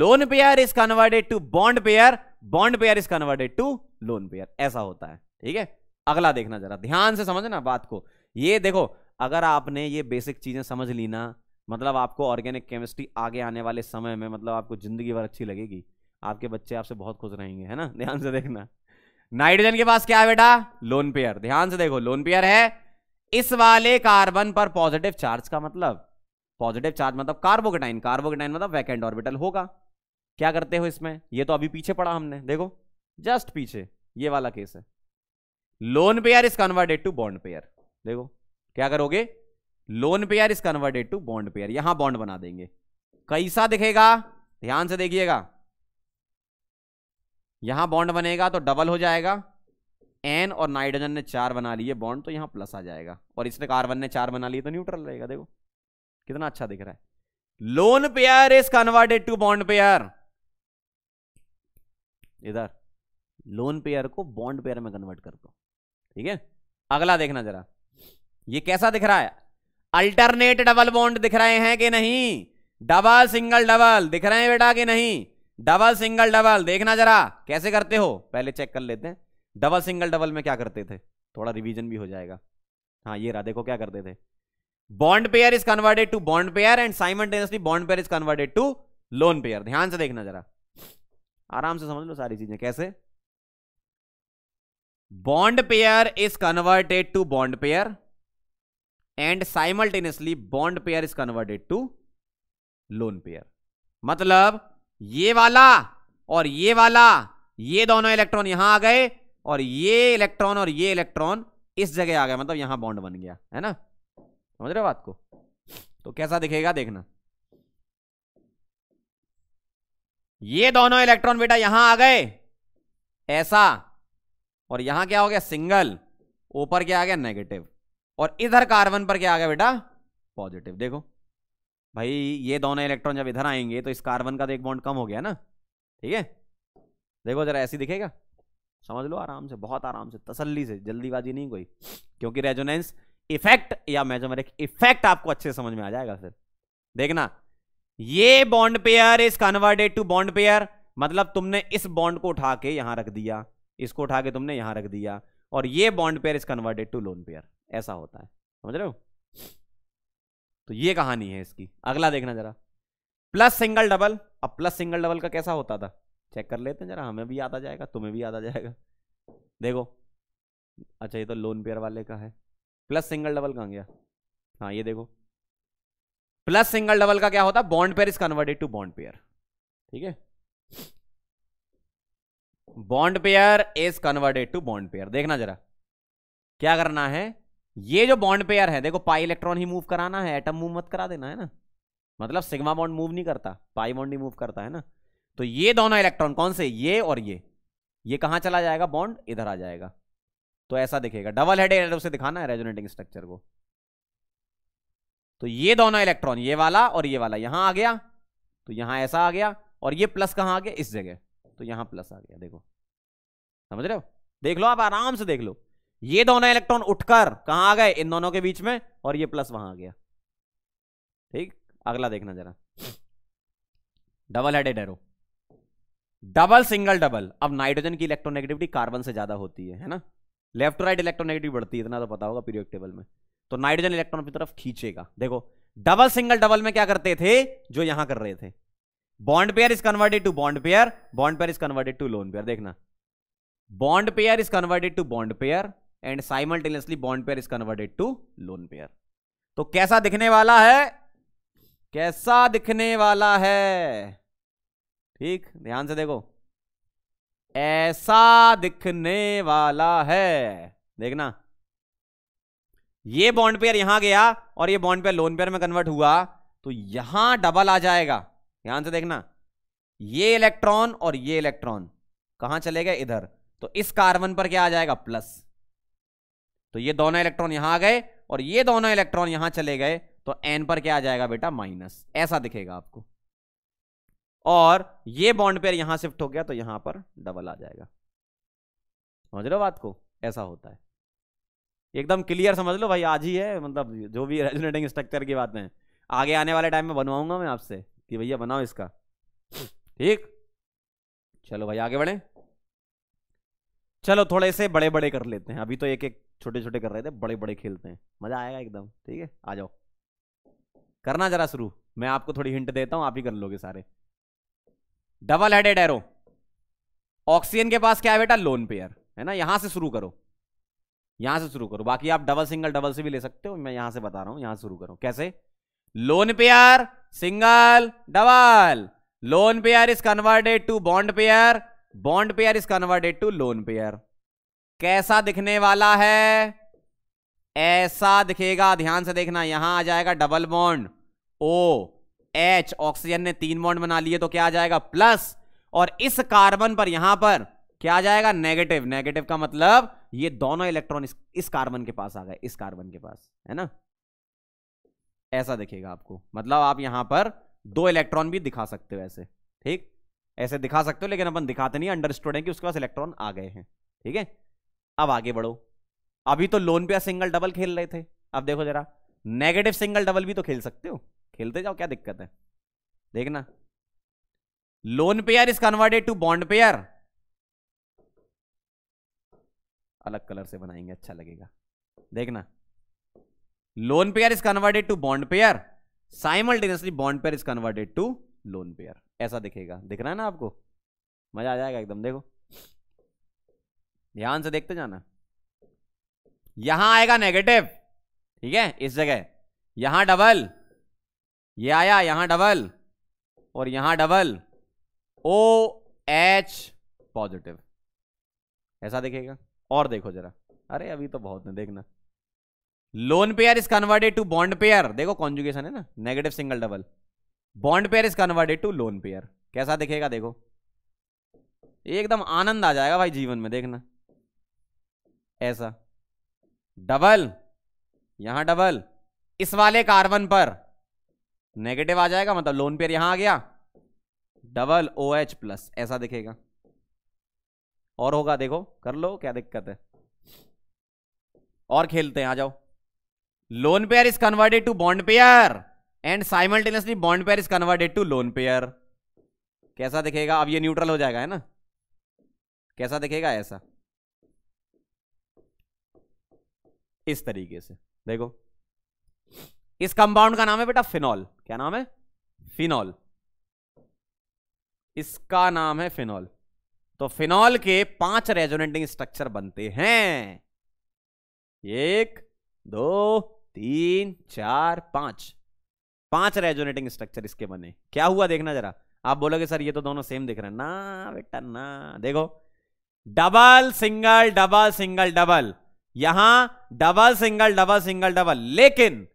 lone pair is converted to bond pair bond pair is converted to lone pair ऐसा होता है ठीक है अगला देखना जरा ध्यान से समझना बात को ये देखो अगर आपने ये बेसिक चीजें समझ ली ना मतलब आपको ऑर्गेनिक केमिस्ट्री आगे आने वाले समय में मतलब आपको जिंदगी भर अच्छी लगेगी आपके बच्चे आपसे बहुत खुश रहेंगे है ना ध्यान से देखना नाइट्रोजन के पास क्या है बेटा लोन पेयर ध्यान से देखो लोन पेयर है इस वाले कार्बन पर पॉजिटिव चार्ज का मतलब पॉजिटिव चार्ज मतलब कार्बोकेटाइन कार्बोकेटाइन मतलब वैकेंड ऑर्बिटल होगा क्या करते हो इसमें ये तो अभी पीछे पड़ा हमने देखो जस्ट पीछे ये वाला केस है lone pair is converted to bond pair देखो क्या करोगे lone pair is converted to bond pair यहां बॉन्ड बना देंगे कैसा दिखेगा ध्यान से देखिएगा यहां बॉन्ड बनेगा तो डबल हो जाएगा एन और नाइट्रोजन ने चार बना लिए बॉन्ड तो यहां प्लस आ जाएगा और इसने कार्बन ने चार बना लिए तो न्यूट्रल रहेगा देखो कितना अच्छा दिख रहा है lone pair is converted to bond pair इधर लोन पेयर को बॉन्ड पेयर में कन्वर्ट कर दो ठीक है अगला देखना जरा ये कैसा दिख रहा है अल्टरनेट डबल बॉन्ड दिख रहे हैं कि नहीं डबल सिंगल डबल दिख रहे हैं बेटा कि नहीं डबल सिंगल डबल देखना जरा कैसे करते हो पहले चेक कर लेते हैं डबल सिंगल डबल में क्या करते थे थोड़ा रिवीजन भी हो जाएगा हाँ ये रहा देखो क्या करते थे bond pair is converted to bond pair and simultaneously bond pair is converted to lone pair ध्यान से देखना जरा आराम से समझ लो सारी चीजें कैसे bond pair is converted to bond pair and simultaneously bond pair is converted to lone pair मतलब ये वाला और ये वाला ये दोनों इलेक्ट्रॉन यहां आ गए और ये इलेक्ट्रॉन और ये इलेक्ट्रॉन इस जगह आ गए मतलब यहां बॉन्ड बन गया है ना समझ रहे हो बात को तो कैसा दिखेगा देखना ये दोनों इलेक्ट्रॉन बेटा यहां आ गए ऐसा और यहां क्या हो गया सिंगल ऊपर क्या आ गया नेगेटिव और इधर कार्बन पर क्या आ गया बेटा पॉजिटिव देखो भाई ये दोनों इलेक्ट्रॉन जब इधर आएंगे तो इस कार्बन का तो एक बॉन्ड कम हो गया ना ठीक है देखो जरा ऐसी दिखेगा समझ लो आराम से बहुत आराम से तसल्ली से जल्दीबाजी नहीं कोई क्योंकि रेजोनेंस इफेक्ट या मेजोमेरिक इफेक्ट आपको अच्छे से समझ में आ जाएगा फिर देखना ये bond pair is converted to bond pair मतलब तुमने इस बॉन्ड को उठा के यहां रख दिया इसको उठा के तुमने यहां रख दिया और ये bond pair is converted to lone pair ऐसा होता है समझ रहे हो तो ये कहानी है इसकी अगला देखना जरा प्लस सिंगल डबल अब प्लस सिंगल डबल का कैसा होता था चेक कर लेते हैं जरा हमें भी याद आ जाएगा तुम्हें भी याद आ जाएगा देखो अच्छा ये तो लोन पेयर वाले का है प्लस सिंगल डबल कहां गया हाँ ये देखो प्लस सिंगल डबल का क्या होता है bond pair is converted to bond pair ठीक है bond pair is converted to bond pair देखना जरा क्या करना है ये जो बॉन्ड पेयर है देखो पाई इलेक्ट्रॉन ही मूव कराना है एटम मूव मत करा देना है ना मतलब सिग्मा बॉन्ड मूव नहीं करता पाई बॉन्ड ही मूव करता है ना तो ये दोनों इलेक्ट्रॉन कौन से ये और ये ये कहां चला जाएगा बॉन्ड इधर आ जाएगा तो ऐसा दिखेगा डबल हेड एरो उसे दिखाना है रेजोनेटिंग स्ट्रक्चर को तो ये दोनों इलेक्ट्रॉन ये वाला और ये वाला यहां आ गया तो यहां ऐसा आ गया और ये प्लस कहां आ गया इस जगह तो यहां प्लस आ गया देखो समझ रहे हो देख लो आप आराम से देख लो ये दोनों इलेक्ट्रॉन उठकर कहां आ गए इन दोनों के बीच में और ये प्लस वहां आ गया ठीक अगला देखना जरा double headed arrow double single double अब नाइट्रोजन की इलेक्ट्रोनेगेटिविटी कार्बन से ज्यादा होती है है ना लेफ्ट राइट इलेक्ट्रोनेगेटिव बढ़ती है इतना तो पता होगा पीरियड टेबल में तो नाइट्रोजन इलेक्ट्रॉन की तरफ खींचेगा देखो डबल सिंगल डबल में क्या करते थे जो यहां कर रहे थे bond pair is converted to bond pair bond pair is converted to lone pair देखना bond pair is converted to bond pair and simultaneously bond pair is converted to lone pair तो कैसा दिखने वाला है कैसा दिखने वाला है ठीक ध्यान से देखो ऐसा दिखने वाला है देखना ये बॉन्ड पेयर यहां गया और ये बॉन्ड पेयर लोन पेयर में कन्वर्ट हुआ तो यहां डबल आ जाएगा ध्यान से देखना ये इलेक्ट्रॉन और ये इलेक्ट्रॉन कहां चले गए इधर तो इस कार्बन पर क्या आ जाएगा प्लस तो ये दोनों इलेक्ट्रॉन यहां आ गए और ये दोनों इलेक्ट्रॉन यहां चले गए तो एन पर क्या आ जाएगा बेटा माइनस ऐसा दिखेगा आपको और ये बॉन्ड पेयर यहां शिफ्ट हो गया तो यहां पर डबल आ जाएगा समझ लो बात को ऐसा होता है एकदम क्लियर समझ लो भाई आज ही है मतलब जो भी रेजोनेटिंग स्ट्रक्चर की बातें आगे आने वाले टाइम में बनवाऊंगा मैं आपसे कि भैया बनाओ इसका ठीक चलो भाई आगे बढ़े चलो थोड़े से बड़े बड़े कर लेते हैं अभी तो एक एक छोटे छोटे कर रहे थे बड़े बड़े खेलते हैं मजा आएगा एकदम ठीक है आ जाओ करना जरा शुरू मैं आपको थोड़ी हिंट देता हूँ आप ही कर लोगे सारे डबल हेडेड एरो ऑक्सीजन के पास क्या है बेटा लोन पेयर है ना यहां से शुरू करो यहां से शुरू करो बाकी आप डबल सिंगल डबल से भी ले सकते हो मैं यहां से बता रहा हूं यहां से शुरू करो कैसे lone pair single double lone pair is converted to bond pair bond pair is converted to lone pair कैसा दिखने वाला है ऐसा दिखेगा ध्यान से देखना यहां आ जाएगा double bond O H oxygen ने तीन बॉन्ड बना लिए तो क्या आ जाएगा प्लस और इस कार्बन पर यहां पर क्या आ जाएगा नेगेटिव नेगेटिव का मतलब ये दोनों इलेक्ट्रॉन इस, इस कार्बन के पास आ गए इस कार्बन के पास है ना ऐसा दिखेगा आपको मतलब आप यहां पर दो इलेक्ट्रॉन भी दिखा सकते हो ऐसे ठीक ऐसे दिखा सकते हो लेकिन अपन दिखाते नहीं अंडरस्टूड है कि उसके पास इलेक्ट्रॉन आ गए हैं ठीक है अब आगे बढ़ो अभी तो लोन पे सिंगल डबल खेल रहे थे अब देखो जरा नेगेटिव सिंगल डबल भी तो खेल सकते हो खेलते जाओ क्या दिक्कत है देखना lone pair is converted to bond pair अलग कलर से बनाएंगे अच्छा लगेगा देखना lone pair is converted to bond pair simultaneously bond pair is converted to lone pair ऐसा दिखेगा दिख रहा है ना आपको मजा आ जाएगा एकदम देखो ध्यान से देखते जाना यहां आएगा नेगेटिव ठीक है इस जगह यहां डबल ये आया यहां डबल और यहां डबल ओ एच पॉजिटिव ऐसा देखेगा और देखो जरा अरे अभी तो बहुत नहीं देखना lone pair is converted to bond pair देखो कॉन्जुगेशन है ना negative single double bond pair is converted to lone pair कैसा दिखेगा देखो एकदम आनंद आ जाएगा भाई जीवन में देखना ऐसा डबल यहां डबल इस वाले कार्बन पर नेगेटिव आ जाएगा मतलब लोन पेयर यहां आ गया डबल ओ एच प्लस ऐसा दिखेगा और होगा देखो कर लो क्या दिक्कत है और खेलते हैं आ जाओ lone pair is converted to bond pair and simultaneously bond pair is converted to lone pair कैसा दिखेगा अब ये न्यूट्रल हो जाएगा है ना कैसा दिखेगा ऐसा इस तरीके से देखो इस कंपाउंड का नाम है बेटा फिनॉल क्या नाम है फिनॉल इसका नाम है फिनॉल तो फिनॉल के पांच रेजोनेटिंग स्ट्रक्चर बनते हैं एक दो तीन चार पांच पांच रेजोनेटिंग स्ट्रक्चर इसके बने क्या हुआ देखना जरा आप बोलोगे सर ये तो दोनों सेम दिख रहे हैं ना बेटा ना देखो double single double single double यहां double single double single double लेकिन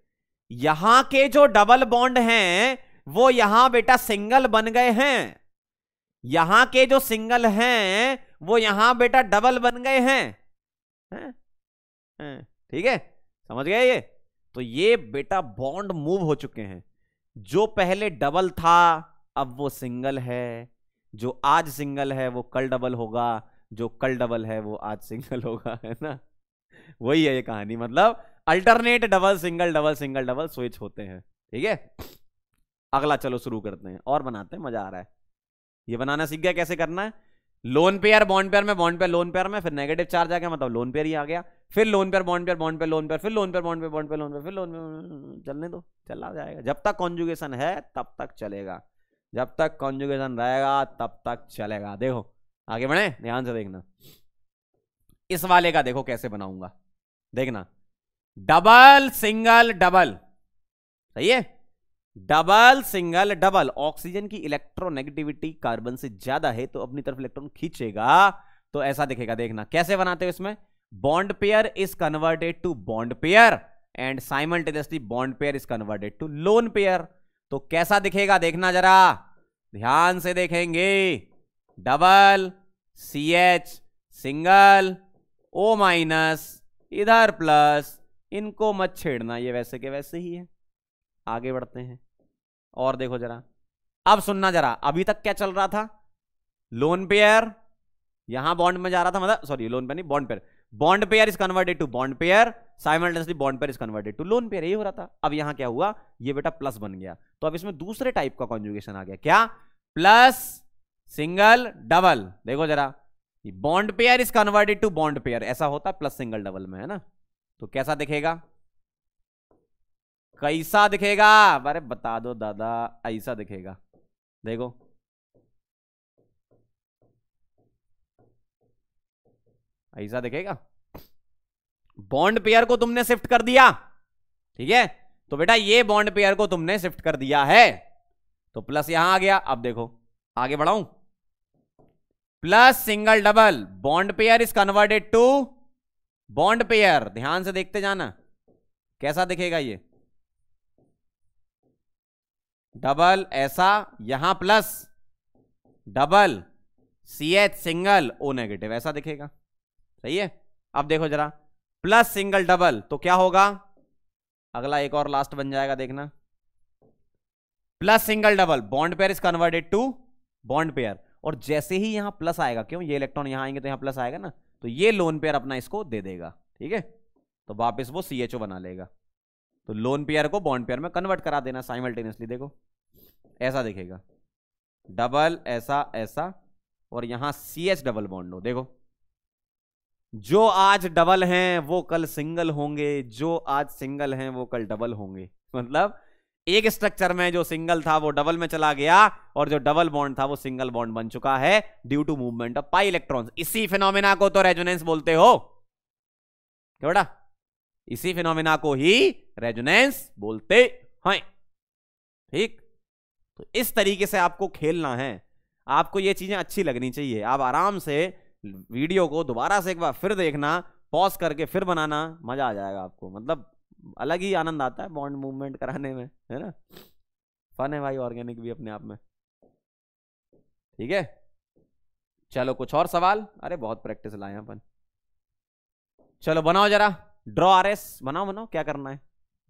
यहां के जो डबल बॉन्ड हैं वो यहां बेटा सिंगल बन गए हैं यहां के जो सिंगल हैं वो यहां बेटा डबल बन गए हैं ठीक है, समझ गए ये तो ये बेटा बॉन्ड मूव हो चुके हैं जो पहले डबल था अब वो सिंगल है जो आज सिंगल है वो कल डबल होगा जो कल डबल है वो आज सिंगल होगा है ना वही है ये कहानी मतलब alternate double single double single double switch होते हैं ठीक है अगला चलो शुरू करते हैं और बनाते हैं मजा आ रहा है ये बनाना सीख गया कैसे करना है लोन पेयर बॉन्ड पेयर में बॉन्ड पेयर लोन पेयर में फिर नेगेटिव चार्ज आ गया मतलब लोन पेयर ही आ गया फिर lone pair bond pair bond pair lone pair फिर lone pair bond pair bond pair lone pair फिर लोन पेयर चलने दो चला जाएगा जब तक कॉन्जुगेशन है तब तक चलेगा जब तक कॉन्जुगेशन रहेगा तब तक चलेगा देखो आगे बढ़े ध्यान से देखना इस वाले का देखो कैसे बनाऊंगा देखना डबल सिंगल डबल सही है डबल सिंगल डबल ऑक्सीजन की इलेक्ट्रोनेगेटिविटी कार्बन से ज्यादा है तो अपनी तरफ इलेक्ट्रॉन खींचेगा तो ऐसा दिखेगा देखना कैसे बनाते हो इसमें bond pair is converted to bond pair and simultaneously bond pair is converted to lone pair तो कैसा दिखेगा देखना जरा ध्यान से देखेंगे double C H single O minus इधर प्लस इनको मत छेड़ना ये वैसे के वैसे ही है आगे बढ़ते हैं और देखो जरा अब सुनना जरा अभी तक क्या चल रहा था लोन पेयर यहां बॉन्ड में जा रहा था मतलब सॉरी लोन पे नहीं bond pair bond pair is converted to bond pair simultaneously bond pair is converted to lone pair यही हो रहा था अब यहां क्या हुआ ये बेटा प्लस बन गया तो अब इसमें दूसरे टाइप का कॉन्जुगेशन आ गया क्या प्लस सिंगल डबल देखो जरा bond pair is converted to bond pair ऐसा होता है प्लस सिंगल डबल में है ना तो कैसा दिखेगा कैसा दिखेगा अरे बता दो दादा ऐसा दिखेगा देखो ऐसा दिखेगा बॉन्ड पेयर को तुमने शिफ्ट कर दिया ठीक है तो बेटा ये बॉन्ड पेयर को तुमने शिफ्ट कर दिया है तो प्लस यहां आ गया अब देखो आगे बढ़ाऊं plus single double bond pair is converted to bond pair ध्यान से देखते जाना कैसा दिखेगा ये डबल ऐसा यहां plus double C H single O negative ऐसा दिखेगा सही है अब देखो जरा प्लस सिंगल डबल तो क्या होगा अगला एक और लास्ट बन जाएगा देखना plus single double bond pair is converted to bond pair और जैसे ही यहां प्लस आएगा क्यों ये इलेक्ट्रॉन यहां आएंगे तो यहां प्लस आएगा ना तो ये लोन पेयर अपना इसको दे देगा ठीक है तो वापस वो सी बना लेगा तो लोन पेयर को बॉन्ड पेयर में कन्वर्ट करा देना साइमल्टेनियसली देखो ऐसा दिखेगा डबल ऐसा ऐसा और यहां सी डबल बॉन्ड हो देखो जो आज डबल हैं वो कल सिंगल होंगे जो आज सिंगल हैं वो कल डबल होंगे मतलब एक स्ट्रक्चर में जो सिंगल था वो डबल में चला गया और जो डबल बॉन्ड था वो सिंगल बॉन्ड बन चुका है due to movement of pi electron इसी फिनोमिना को तो रेजोनेंस बोलते हो क्या बेटा इसी फिनोमिना को ही रेजोनेंस बोलते हैं ठीक तो इस तरीके से आपको खेलना है आपको ये चीजें अच्छी लगनी चाहिए आप आराम से वीडियो को दोबारा से एक बार फिर देखना पॉज करके फिर बनाना मजा आ जाएगा आपको मतलब अलग ही आनंद आता है बॉन्ड मूवमेंट कराने में है ना फन है भाई ऑर्गेनिक भी अपने आप में ठीक है चलो कुछ और सवाल अरे बहुत प्रैक्टिस लाए अपन चलो बनाओ जरा ड्रॉ आर एस बनाओ बनाओ क्या करना है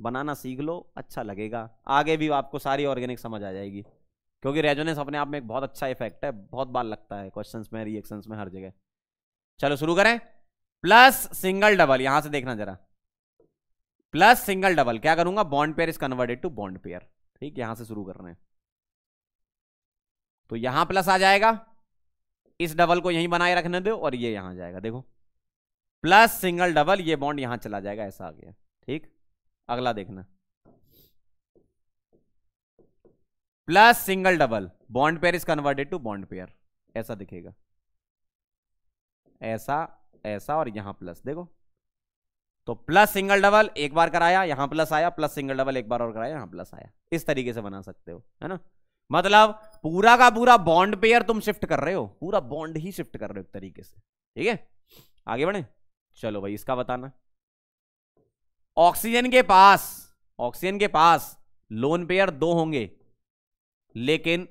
बनाना सीख लो अच्छा लगेगा आगे भी आपको सारी ऑर्गेनिक समझ आ जाएगी क्योंकि रेजोनेंस अपने आप में एक बहुत अच्छा इफेक्ट है बहुत बार लगता है क्वेश्चंस में रिएक्शंस में हर जगह चलो शुरू करें प्लस सिंगल डबल यहां से देखना जरा प्लस सिंगल डबल क्या करूंगा bond pair is converted to bond pair ठीक यहां से शुरू कर रहे हैं तो यहां प्लस आ जाएगा इस डबल को यहीं बनाए रखने दो और ये यहां जाएगा देखो प्लस सिंगल डबल ये बॉन्ड यहां चला जाएगा ऐसा आ गया ठीक अगला देखना plus single double bond pair is converted to bond pair ऐसा दिखेगा ऐसा ऐसा और यहां प्लस देखो तो प्लस सिंगल डबल एक बार कराया यहां प्लस आया प्लस सिंगल डबल एक बार और कराया यहां प्लस आया इस तरीके से बना सकते हो है ना मतलब पूरा का पूरा बॉन्ड पेयर तुम शिफ्ट कर रहे हो पूरा बॉन्ड ही शिफ्ट कर रहे हो एक तरीके से ठीक है आगे बढ़े चलो भाई इसका बताना ऑक्सीजन के पास ऑक्सीजन के पास लोन पेयर दो होंगे लेकिन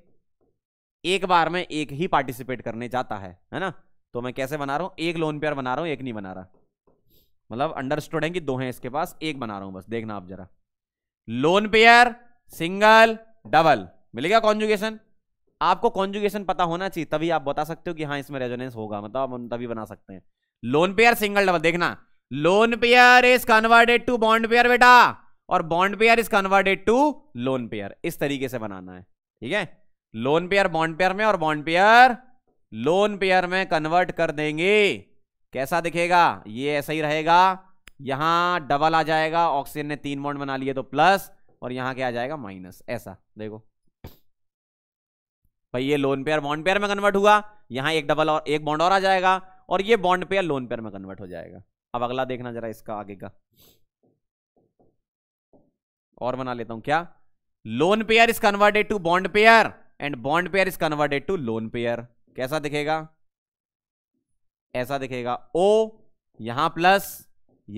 एक बार में एक ही पार्टिसिपेट करने जाता है है ना तो मैं कैसे बना रहा हूं एक लोन पेयर बना रहा हूं एक नहीं बना रहा मतलब अंडरस्टूड है कि दो हैं इसके पास एक बना रहा हूं बस देखना आप जरा लोन पेयर सिंगल डबल मिलेगा कॉन्जुगेशन आपको कॉन्जुगेशन पता होना चाहिए तभी आप बता सकते हो कि हाँ इसमें रेजोनेंस होगा मतलब आप तभी बना सकते हैं लोन पेयर सिंगल डबल देखना lone pair is converted to bond pair बेटा और bond pair is converted to lone pair इस तरीके से बनाना है ठीक है लोन पेयर बॉन्ड पेयर में और बॉन्ड पेयर लोन पेयर में कन्वर्ट कर देंगे कैसा दिखेगा ये ऐसा ही रहेगा यहां डबल आ जाएगा ऑक्सीजन ने तीन बॉन्ड बना लिए तो प्लस और यहां क्या आ जाएगा माइनस ऐसा देखो भाई ये लोन पेयर बॉन्ड पेयर में कन्वर्ट हुआ यहां एक डबल और एक बॉन्ड और आ जाएगा और ये बॉन्ड पेयर लोन पेयर में कन्वर्ट हो जाएगा अब अगला देखना जरा इसका आगे का और बना लेता हूं क्या lone pair is converted to bond pair and bond pair is converted to lone pair कैसा दिखेगा ऐसा दिखेगा ओ यहां प्लस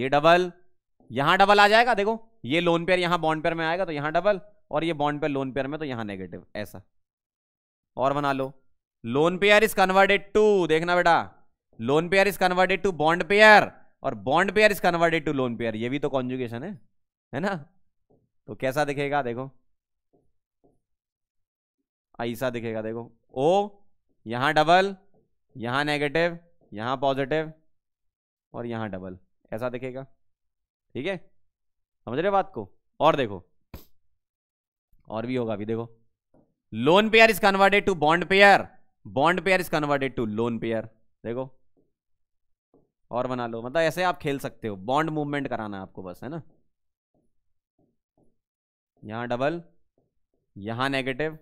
ये डबल यहां डबल आ जाएगा देखो ये लोन पेयर यहां बॉन्ड पेयर में आएगा तो यहां डबल और ये बॉन्ड पेयर लोन पेयर में तो यहां नेगेटिव ऐसा और बना लो lone pair is converted to देखना बेटा lone pair is converted to bond pair और bond pair is converted to lone pair ये भी तो कॉन्जुगेशन है है ना तो कैसा दिखेगा देखो ऐसा दिखेगा देखो ओ यहां डबल यहां नेगेटिव यहाँ पॉजिटिव और यहाँ डबल ऐसा दिखेगा ठीक है समझ रहे बात को और देखो और भी होगा अभी देखो lone pair is converted to bond pair bond pair is converted to lone pair देखो और बना लो मतलब ऐसे आप खेल सकते हो बॉन्ड मूवमेंट कराना है आपको बस है ना यहां डबल यहां नेगेटिव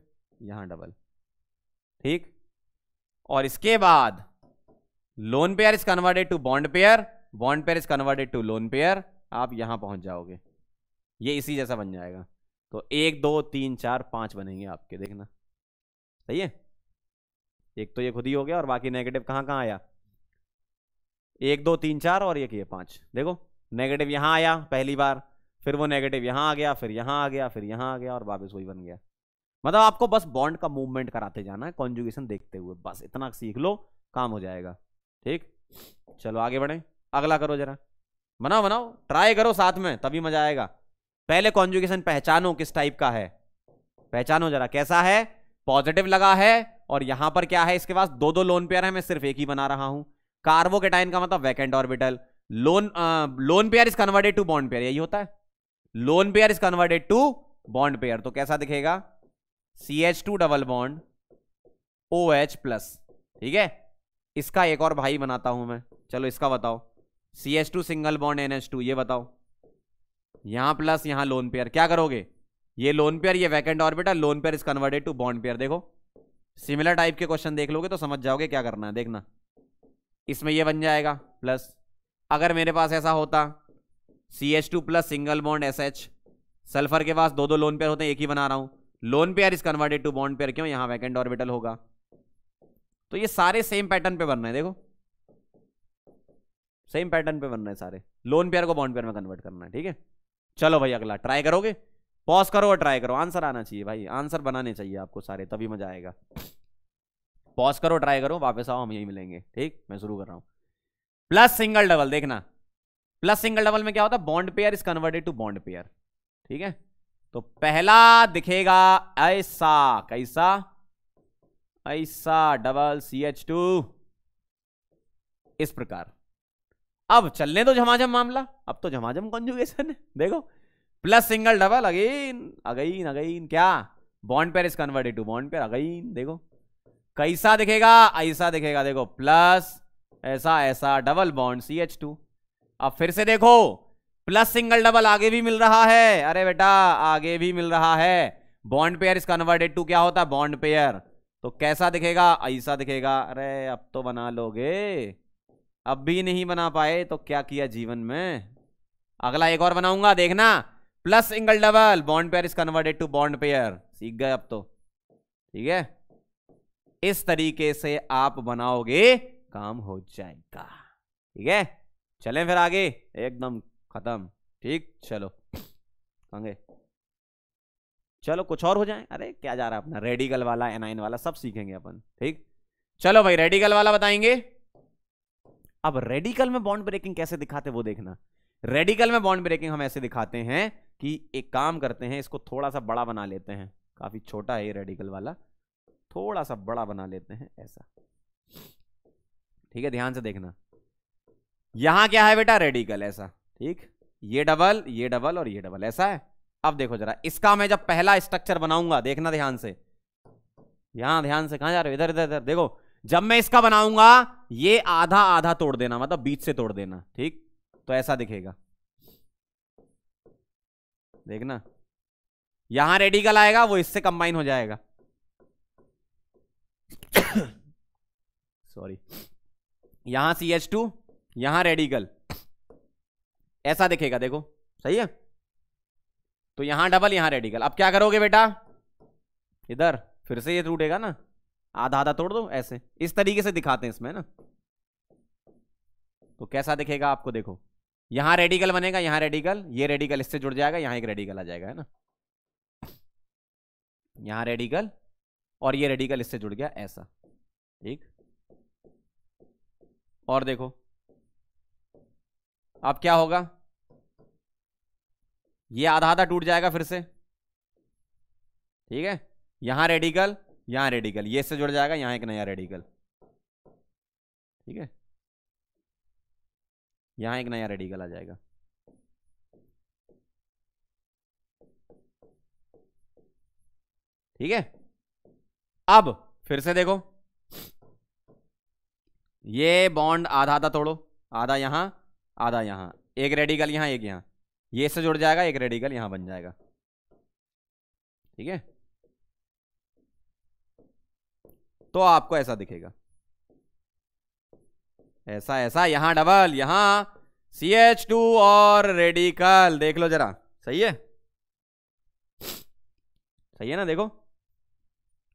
यहां डबल ठीक और इसके बाद lone pair is converted to bond pair bond pair is converted to lone pair आप यहां पहुंच जाओगे ये इसी जैसा बन जाएगा तो एक दो तीन चार पांच बनेंगे आपके देखना सही है एक तो ये खुद ही हो गया और बाकी नेगेटिव कहाँ कहाँ आया एक दो तीन चार और एक ये पांच देखो नेगेटिव यहां आया पहली बार फिर वो नेगेटिव यहां आ गया फिर यहां आ गया फिर यहां आ गया और वापस वही बन गया मतलब आपको बस बॉन्ड का मूवमेंट कराते जाना है कॉन्जुगेशन देखते हुए बस इतना सीख लो काम हो जाएगा ठीक चलो आगे बढ़े अगला करो जरा बनाओ बनाओ ट्राई करो साथ में तभी मजा आएगा पहले कॉन्जुगेशन पहचानो किस टाइप का है पहचानो जरा कैसा है पॉजिटिव लगा है और यहां पर क्या है इसके पास दो दो लोन पेयर है मैं सिर्फ एक ही बना रहा हूं कार्बोकेटाइन का मतलब vacant orbital lone lone pair is converted to bond pair यही होता है lone pair is converted to bond pair तो कैसा दिखेगा C H two double bond O H plus ठीक है इसका एक और भाई बनाता हूं मैं चलो इसका बताओ C S two single bond N H two ये बताओ यहां प्लस यहां लोन पेयर क्या करोगे ये लोन पेयर ये vacant orbital lone pair is converted to bond pair देखो सिमिलर टाइप के क्वेश्चन देख लोगे तो समझ जाओगे क्या करना है देखना इसमें ये बन जाएगा प्लस अगर मेरे पास ऐसा होता C H two plus single bond S H sulphur के पास दो दो लोन पेयर होते हैं एक ही बना रहा हूं lone pair is converted to bond pair क्यों यहाँ वैकेंट ऑर्बिटल होगा तो ये सारे सेम पैटर्न पे बन रहे हैं देखो सेम पैटर्न पे बन रहे हैं सारे लोन पेयर को बॉन्ड पेयर में कन्वर्ट करना है ठीक है चलो भाई अगला ट्राई करोगे पॉज करो और ट्राई करो आंसर आना चाहिए भाई आंसर बनाने चाहिए आपको सारे तभी मजा आएगा पॉज करो ट्राई करो वापस आओ हम यही मिलेंगे ठीक मैं शुरू कर रहा हूं प्लस सिंगल डबल देखना प्लस सिंगल डबल में क्या होता है bond pair is converted to bond pair ठीक है तो पहला दिखेगा ऐसा कैसा ऐसा डबल सी एच टू इस प्रकार अब चलने तो झमाझम मामला अब तो झमाझम कॉन्जुगेशन है देखो plus single double again again again क्या bond pair is converted to bond pair again देखो कैसा दिखेगा ऐसा दिखेगा देखो प्लस ऐसा ऐसा double bond C H two अब फिर से देखो प्लस सिंगल डबल आगे भी मिल रहा है अरे बेटा आगे भी मिल रहा है bond pair is converted to क्या होता है बॉन्ड पेयर तो कैसा दिखेगा ऐसा दिखेगा अरे अब तो बना लोगे अब भी नहीं बना पाए तो क्या किया जीवन में अगला एक और बनाऊंगा देखना plus single double bond pair is converted to bond pair सीख गए अब तो ठीक है इस तरीके से आप बनाओगे काम हो जाएगा ठीक है चलें फिर आगे एकदम खत्म ठीक चलो आगे चलो कुछ और हो जाए अरे क्या जा रहा है अपना रेडिकल वाला एनाइन वाला सब सीखेंगे अपन ठीक चलो भाई रेडिकल वाला बताएंगे अब रेडिकल में बॉन्ड ब्रेकिंग कैसे दिखाते वो देखना रेडिकल में बॉन्ड ब्रेकिंग हम ऐसे दिखाते हैं कि एक काम करते हैं इसको थोड़ा सा बड़ा बना लेते हैं काफी छोटा है ये रेडिकल वाला थोड़ा सा बड़ा बना लेते हैं ऐसा ठीक है ध्यान से देखना यहां क्या है बेटा रेडिकल ऐसा ठीक ये डबल ये डबल और ये डबल ऐसा है अब देखो जरा इसका मैं जब पहला स्ट्रक्चर बनाऊंगा देखना ध्यान से यहां ध्यान से कहा जा रहे हो इधर इधर इधर देखो जब मैं इसका बनाऊंगा ये आधा आधा तोड़ देना मतलब बीच से तोड़ देना ठीक तो ऐसा दिखेगा देखना यहां रेडिकल आएगा वो इससे कंबाइन हो जाएगा सॉरी यहां सी एच टू यहां रेडिकल ऐसा दिखेगा देखो सही है तो यहां डबल यहां रेडिकल अब क्या करोगे बेटा इधर फिर से ये टूटेगा ना आधा आधा तोड़ दो ऐसे इस तरीके से दिखाते हैं इसमें ना तो कैसा दिखेगा आपको देखो यहां रेडिकल बनेगा यहां रेडिकल ये रेडिकल इससे जुड़ जाएगा यहां एक रेडिकल आ जाएगा है ना यहां रेडिकल और ये रेडिकल इससे जुड़ गया ऐसा ठीक और देखो अब क्या होगा ये आधा आधा टूट जाएगा फिर से ठीक है यहां रेडिकल यहां रेडिकल ये से जुड़ जाएगा यहां एक नया रेडिकल ठीक है यहां एक नया रेडिकल आ जाएगा ठीक है अब फिर से देखो ये बॉन्ड आधा आधा तोड़ो आधा यहां आधा यहां एक रेडिकल यहां एक यहां ये से जुड़ जाएगा एक रेडिकल यहां बन जाएगा ठीक है तो आपको ऐसा दिखेगा ऐसा ऐसा यहां डबल यहां सी एच टू और रेडिकल देख लो जरा सही है सही है ना देखो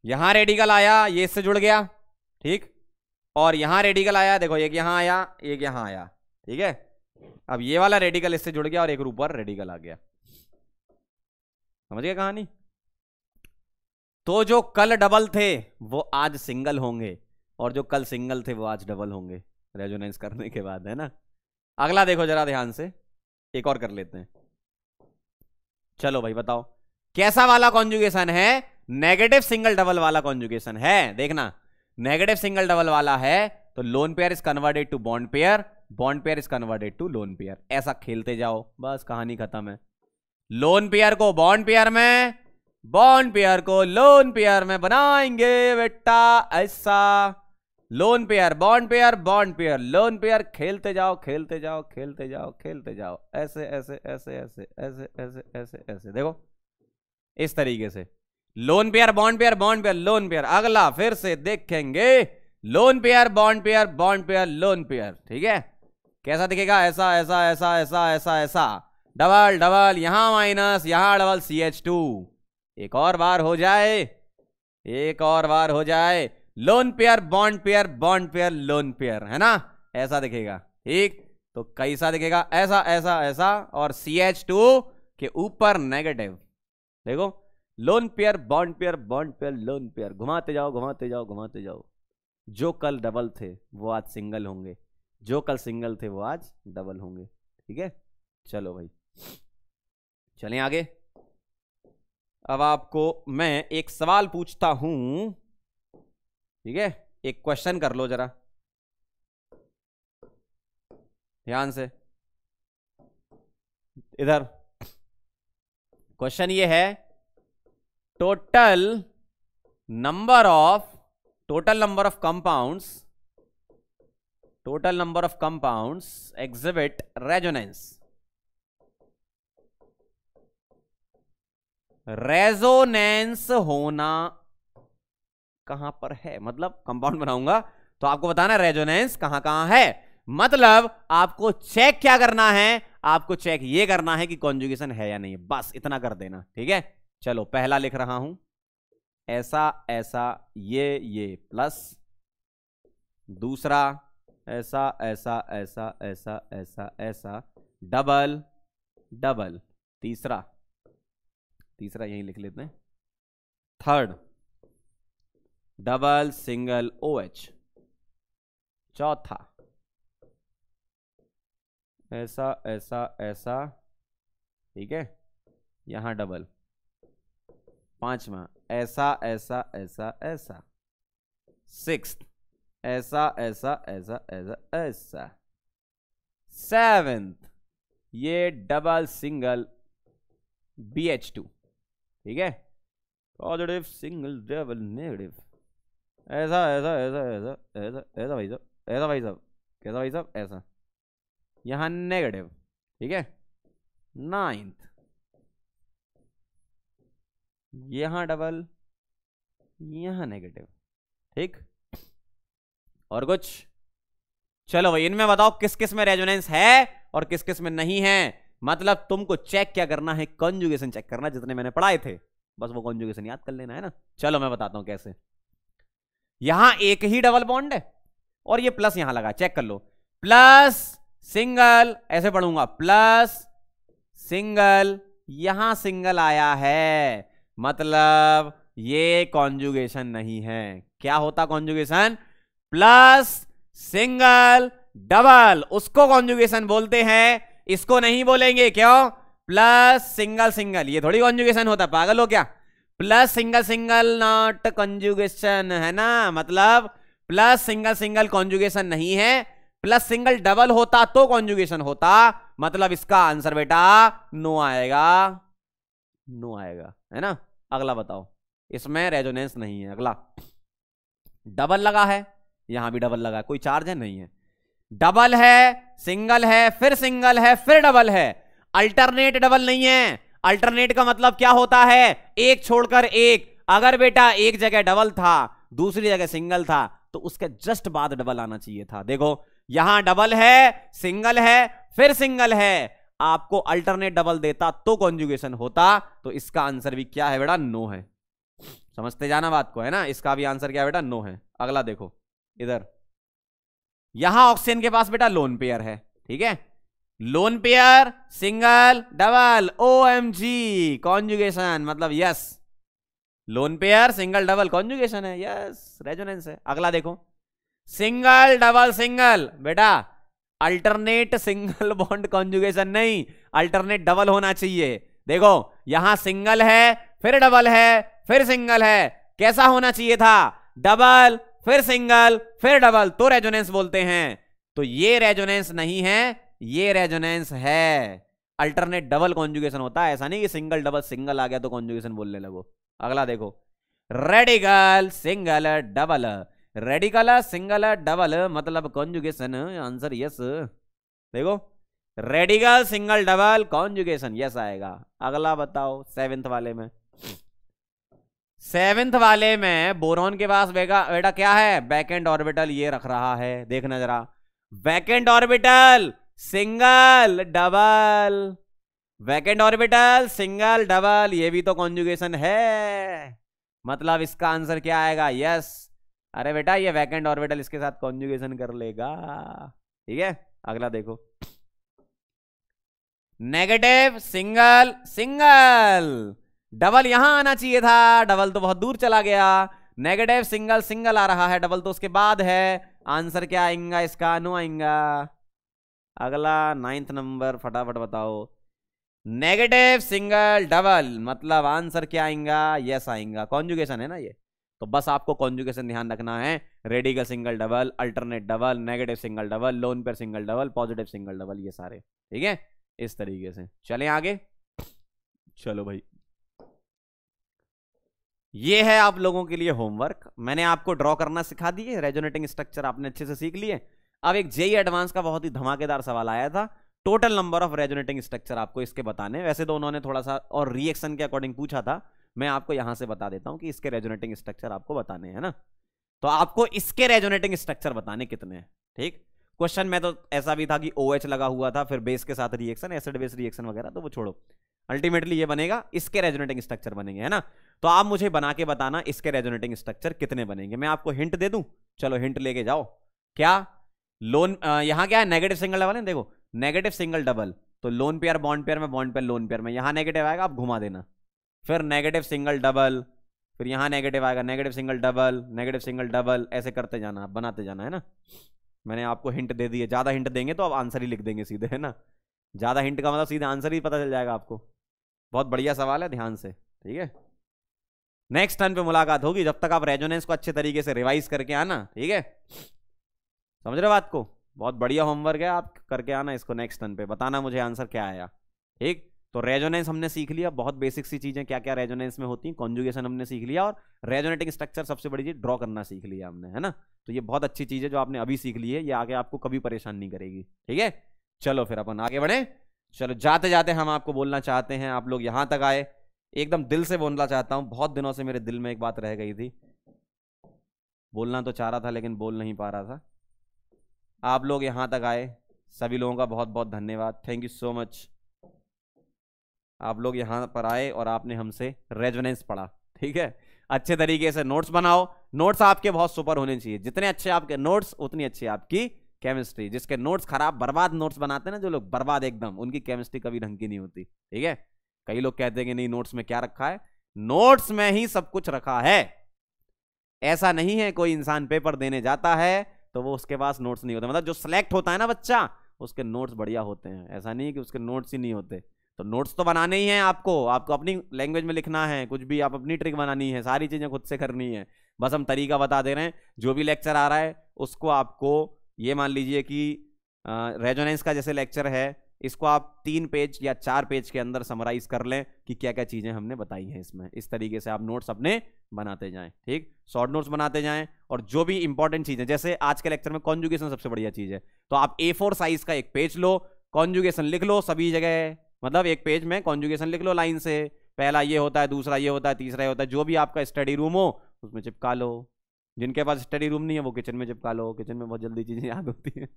यहां रेडिकल आया ये इससे जुड़ गया ठीक और यहां रेडिकल आया देखो एक यहां आया एक यहां आया ठीक है अब ये वाला रेडिकल इससे जुड़ गया और एक ऊपर रेडिकल आ गया समझ गया कहानी तो जो कल डबल थे वो आज सिंगल होंगे और जो कल सिंगल थे वो आज डबल होंगे रेजोनेंस करने के बाद है ना अगला देखो जरा ध्यान से एक और कर लेते हैं चलो भाई बताओ कैसा वाला कॉन्जुगेशन है नेगेटिव सिंगल डबल वाला कॉन्जुगेशन है देखना नेगेटिव सिंगल डबल वाला है तो lone pair is converted to bond pair bond pair is converted to lone pair ऐसा खेलते जाओ बस कहानी खत्म है लोन पेयर को बॉन्ड पेयर में बॉन्ड पेयर को लोन पेयर में बनाएंगे बेटा ऐसा lone pair bond pair bond pair lone pair खेलते जाओ खेलते जाओ खेलते जाओ खेलते जाओ ऐसे ऐसे ऐसे ऐसे ऐसे ऐसे ऐसे ऐसे देखो इस तरीके से lone pair bond pair bond pair lone pair अगला फिर से देखेंगे lone pair bond pair bond pair lone pair ठीक है कैसा दिखेगा ऐसा ऐसा ऐसा ऐसा ऐसा ऐसा डबल डबल यहां माइनस यहां डबल सी एच टू एक और बार हो जाए एक और बार हो जाए lone pair bond pair bond pair lone pair है ना ऐसा दिखेगा ठीक तो कैसा दिखेगा ऐसा ऐसा ऐसा और सी एच टू के ऊपर नेगेटिव देखो lone pair bond pair bond pair lone pair घुमाते जाओ घुमाते जाओ घुमाते जाओ जो कल डबल थे वो आज सिंगल होंगे जो कल सिंगल थे वो आज डबल होंगे ठीक है चलो भाई चलें आगे अब आपको मैं एक सवाल पूछता हूं ठीक है एक क्वेश्चन कर लो जरा ध्यान से इधर क्वेश्चन ये है total number of total number of compounds total number of compounds exhibit resonance resonance होना कहां पर है मतलब कंपाउंड बनाऊंगा तो आपको बताना रेजोनेंस कहां कहां है मतलब आपको चेक क्या करना है आपको चेक ये करना है कि कॉन्जुगेशन है या नहीं बस इतना कर देना ठीक है चलो पहला लिख रहा हूं ऐसा ऐसा ये ये प्लस दूसरा ऐसा ऐसा ऐसा ऐसा ऐसा ऐसा डबल डबल तीसरा तीसरा यही लिख लेते हैं third double single O H चौथा ऐसा ऐसा ऐसा ठीक है यहां डबल पांचवा ऐसा ऐसा ऐसा ऐसा सिक्स्थ ऐसा ऐसा ऐसा ऐसा ऐसा सेवेंथ ये double single B H two ठीक है पॉजिटिव सिंगल डबल नेगेटिव ऐसा ऐसा ऐसा ऐसा ऐसा ऐसा भाई साहब ऐसा भाई साहब कैसा भाई साहब ऐसा यहां नेगेटिव ठीक है नाइन्थ यहां डबल यहां नेगेटिव ठीक और कुछ चलो भाई इनमें बताओ किस किस में रेजोनेंस है और किस किस में नहीं है मतलब तुमको चेक क्या करना है कॉन्जुगेशन चेक करना जितने मैंने पढ़ाए थे बस वो कॉन्जुगेशन याद कर लेना है ना चलो मैं बताता हूं कैसे यहां एक ही डबल बॉन्ड है और ये प्लस यहां लगा चेक कर लो प्लस सिंगल ऐसे पढ़ूंगा प्लस सिंगल यहां सिंगल आया है मतलब ये कॉन्जुगेशन नहीं है क्या होता कॉन्जुगेशन प्लस सिंगल डबल उसको कॉन्जुगेशन बोलते हैं इसको नहीं बोलेंगे क्यों प्लस सिंगल सिंगल ये थोड़ी कॉन्जुगेशन होता पागल हो क्या plus single single not conjugation है ना मतलब प्लस सिंगल सिंगल कॉन्जुगेशन नहीं है प्लस सिंगल डबल होता तो कॉन्जुगेशन होता मतलब इसका आंसर बेटा नो आएगा नो आएगा है ना अगला बताओ इसमें रेजोनेंस नहीं है अगला डबल लगा है यहां भी डबल लगा कोई चार्ज है नहीं है डबल है सिंगल है फिर सिंगल है फिर डबल है अल्टरनेट डबल नहीं है अल्टरनेट का मतलब क्या होता है एक छोड़कर एक अगर बेटा एक जगह डबल था दूसरी जगह सिंगल था तो उसके जस्ट बाद डबल आना चाहिए था देखो यहां डबल है सिंगल है फिर सिंगल है आपको अल्टरनेट डबल देता तो कॉन्जुगेशन होता तो इसका आंसर भी क्या है बेटा नो है समझते जाना बात को है ना इसका भी आंसर क्या है बेटा नो है अगला देखो इधर यहां ऑक्सीजन के पास बेटा लोन पेयर है ठीक है lone pair single double O M G conjugation मतलब yes lone pair single double conjugation है यस रेजोनेंस है अगला देखो सिंगल डबल सिंगल बेटा अल्टरनेट सिंगल बॉन्ड कॉन्जुगेशन नहीं अल्टरनेट डबल होना चाहिए देखो यहां सिंगल है फिर डबल है फिर सिंगल है कैसा होना चाहिए था डबल फिर सिंगल फिर डबल तो रेजोनेंस बोलते हैं तो ये रेजोनेंस नहीं है ये रेजोनेंस है अल्टरनेट डबल कॉन्जुगेशन होता है ऐसा नहीं कि सिंगल डबल सिंगल आ गया तो कॉन्जुगेशन बोलने लगो अगला देखो radical single double radical single double मतलब कॉन्जुगेशन आंसर यस देखो radical single double conjugation yes आएगा अगला बताओ सेवेंथ वाले में सेवेंथ वाले में बोरॉन के पास बेगा बेटा क्या है बैकेंड ऑर्बिटल ये रख रहा है देखना जरा vacant orbital single double vacant orbital single double ये भी तो कॉन्जुगेशन है मतलब इसका आंसर क्या आएगा यस अरे बेटा ये वैकेंड ऑर्बिटल इसके साथ कॉन्जुगेशन कर लेगा ठीक है अगला देखो नेगेटिव सिंगल सिंगल डबल यहां आना चाहिए था डबल तो बहुत दूर चला गया नेगेटिव सिंगल सिंगल आ रहा है डबल तो उसके बाद है आंसर क्या आएगा इसका नो आएगा अगला नाइन्थ नंबर फटाफट बताओ नेगेटिव सिंगल डबल मतलब आंसर क्या आएगा यस आएगा कॉन्जुगेशन है ना ये तो बस आपको कॉन्जुगेशन ध्यान रखना है रेडी का single double alternate double negative single double lone पर single double positive single double ये सारे ठीक है इस तरीके से चले आगे चलो भाई ये है आप लोगों के लिए होमवर्क मैंने आपको ड्रॉ करना सिखा दिए रेजोनेटिंग स्ट्रक्चर आपने अच्छे से सीख लिए अब एक जेई एडवांस e का बहुत ही धमाकेदार सवाल आया था total number of resonating structure आपको इसके बताने वैसे तो उन्होंने थोड़ा सा और रिएक्शन के अकॉर्डिंग पूछा था मैं आपको यहां से बता देता हूं कि इसके रेजोनेटिंग स्ट्रक्चर आपको बताने हैं ना तो आपको इसके रेजोनेटिंग स्ट्रक्चर बताने कितने हैं ठीक क्वेश्चन में तो ऐसा भी था कि ओ OH लगा हुआ था फिर बेस के साथ रिएक्शन एसिड बेस रिएक्शन वगैरह तो वो छोड़ो अल्टीमेटली ये बनेगा इसके रेजोनेटिंग स्ट्रक्चर बनेंगे है ना तो आप मुझे बना के बताना इसके रेजोनेटिंग स्ट्रक्चर कितने बनेंगे मैं आपको हिंट दे दूं चलो हिंट लेके जाओ क्या लोन यहाँ क्या है नेगेटिव सिंगल डबल है देखो नेगेटिव सिंगल डबल तो लोन पेयर बॉन्ड पेयर में बॉन्ड पेयर लोन पेयर में यहां नेगेटिव आएगा आप घुमा देना फिर नेगेटिव सिंगल डबल फिर यहां नेगेटिव आएगा negative single double negative single double ऐसे करते जाना आप बनाते जाना है ना मैंने आपको हिंट दे दिए ज़्यादा हिंट देंगे तो आप आंसर ही लिख देंगे सीधे है ना ज़्यादा हिंट का मतलब सीधे आंसर ही पता चल जाएगा आपको बहुत बढ़िया सवाल है ध्यान से ठीक है नेक्स्ट टर्न पे मुलाकात होगी जब तक आप रेजोनेंस को अच्छे तरीके से रिवाइज करके आना ठीक है समझ रहे हो बात को बहुत बढ़िया होमवर्क है आप करके आना इसको नेक्स्ट टर्न पे बताना मुझे आंसर क्या आया ठीक तो रेजोनेंस हमने सीख लिया बहुत बेसिक सी चीजें क्या क्या रेजोनेंस में होती हैं कॉन्जुगेशन हमने सीख लिया और रेजोनेटिंग स्ट्रक्चर सबसे बड़ी चीज ड्रॉ करना सीख लिया हमने है ना तो ये बहुत अच्छी चीज है जो आपने अभी सीख ली है ये आगे आपको कभी परेशान नहीं करेगी ठीक है चलो फिर अपन आगे बढ़े चलो जाते जाते हम आपको बोलना चाहते हैं आप लोग यहां तक आए एकदम दिल से बोलना चाहता हूं बहुत दिनों से मेरे दिल में एक बात रह गई थी बोलना तो चाह रहा था लेकिन बोल नहीं पा रहा था आप लोग यहां तक आए सभी लोगों का बहुत बहुत धन्यवाद थैंक यू सो मच आप लोग यहां पर आए और आपने हमसे रेजोनेंस पढ़ा ठीक है अच्छे तरीके से नोट्स बनाओ नोट्स आपके बहुत सुपर होने चाहिए जितने अच्छे आपके नोट्स उतनी अच्छी आपकी केमिस्ट्री जिसके नोट्स खराब बर्बाद नोट्स बनाते हैं ना जो लोग बर्बाद एकदम उनकी केमिस्ट्री कभी ढंग की नहीं होती ठीक है कई लोग कहते हैं कि नहीं नोट्स में क्या रखा है नोट्स में ही सब कुछ रखा है ऐसा नहीं है कोई इंसान पेपर देने जाता है तो वो उसके पास नोट्स नहीं होते मतलब जो सिलेक्ट होता है ना बच्चा उसके नोट्स बढ़िया होते हैं ऐसा नहीं है कि उसके नोट्स ही नहीं होते तो नोट्स तो बनाने ही हैं आपको आपको अपनी लैंग्वेज में लिखना है कुछ भी आप अपनी ट्रिक बनानी है सारी चीज़ें खुद से करनी है बस हम तरीका बता दे रहे हैं जो भी लेक्चर आ रहा है उसको आपको ये मान लीजिए कि रेजोनेंस का जैसे लेक्चर है इसको आप तीन पेज या चार पेज के अंदर समराइज कर लें कि क्या क्या चीज़ें हमने बताई हैं इसमें इस तरीके से आप नोट्स अपने बनाते जाएं ठीक शॉर्ट नोट्स बनाते जाएं और जो भी इंपॉर्टेंट चीज़ें जैसे आज के लेक्चर में कॉन्जुगेशन सबसे बढ़िया चीज़ है तो आप ए फोर साइज का एक पेज लो कॉन्जुगेशन लिख लो सभी जगह मतलब एक पेज में कॉन्जुगेशन लिख लो लाइन से पहला ये होता है दूसरा ये होता है तीसरा ये होता है जो भी आपका स्टडी रूम हो उसमें चिपका लो जिनके पास स्टडी रूम नहीं है वो किचन में चिपका लो किचन में बहुत जल्दी चीज़ें याद होती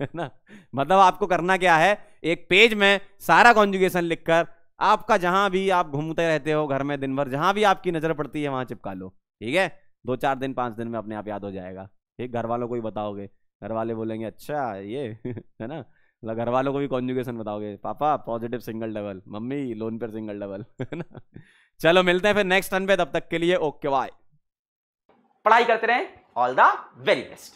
है ना मतलब आपको करना क्या है एक पेज में सारा कॉन्जुगेशन लिखकर आपका जहां भी आप घूमते रहते हो घर में दिन भर जहां भी आपकी नज़र पड़ती है वहां चिपका लो ठीक है दो चार दिन पांच दिन में अपने आप याद हो जाएगा ठीक घर वालों को ही बताओगे घर वाले बोलेंगे अच्छा ये है ना मतलब घर वालों को भी कॉन्जुगेशन बताओगे पापा पॉजिटिव सिंगल डबल मम्मी लोन पर सिंगल डबल है ना चलो मिलते हैं फिर नेक्स्ट टर्न पे तब तक के लिए ओके बाय पढ़ाई करते रहें ऑल द वेरी बेस्ट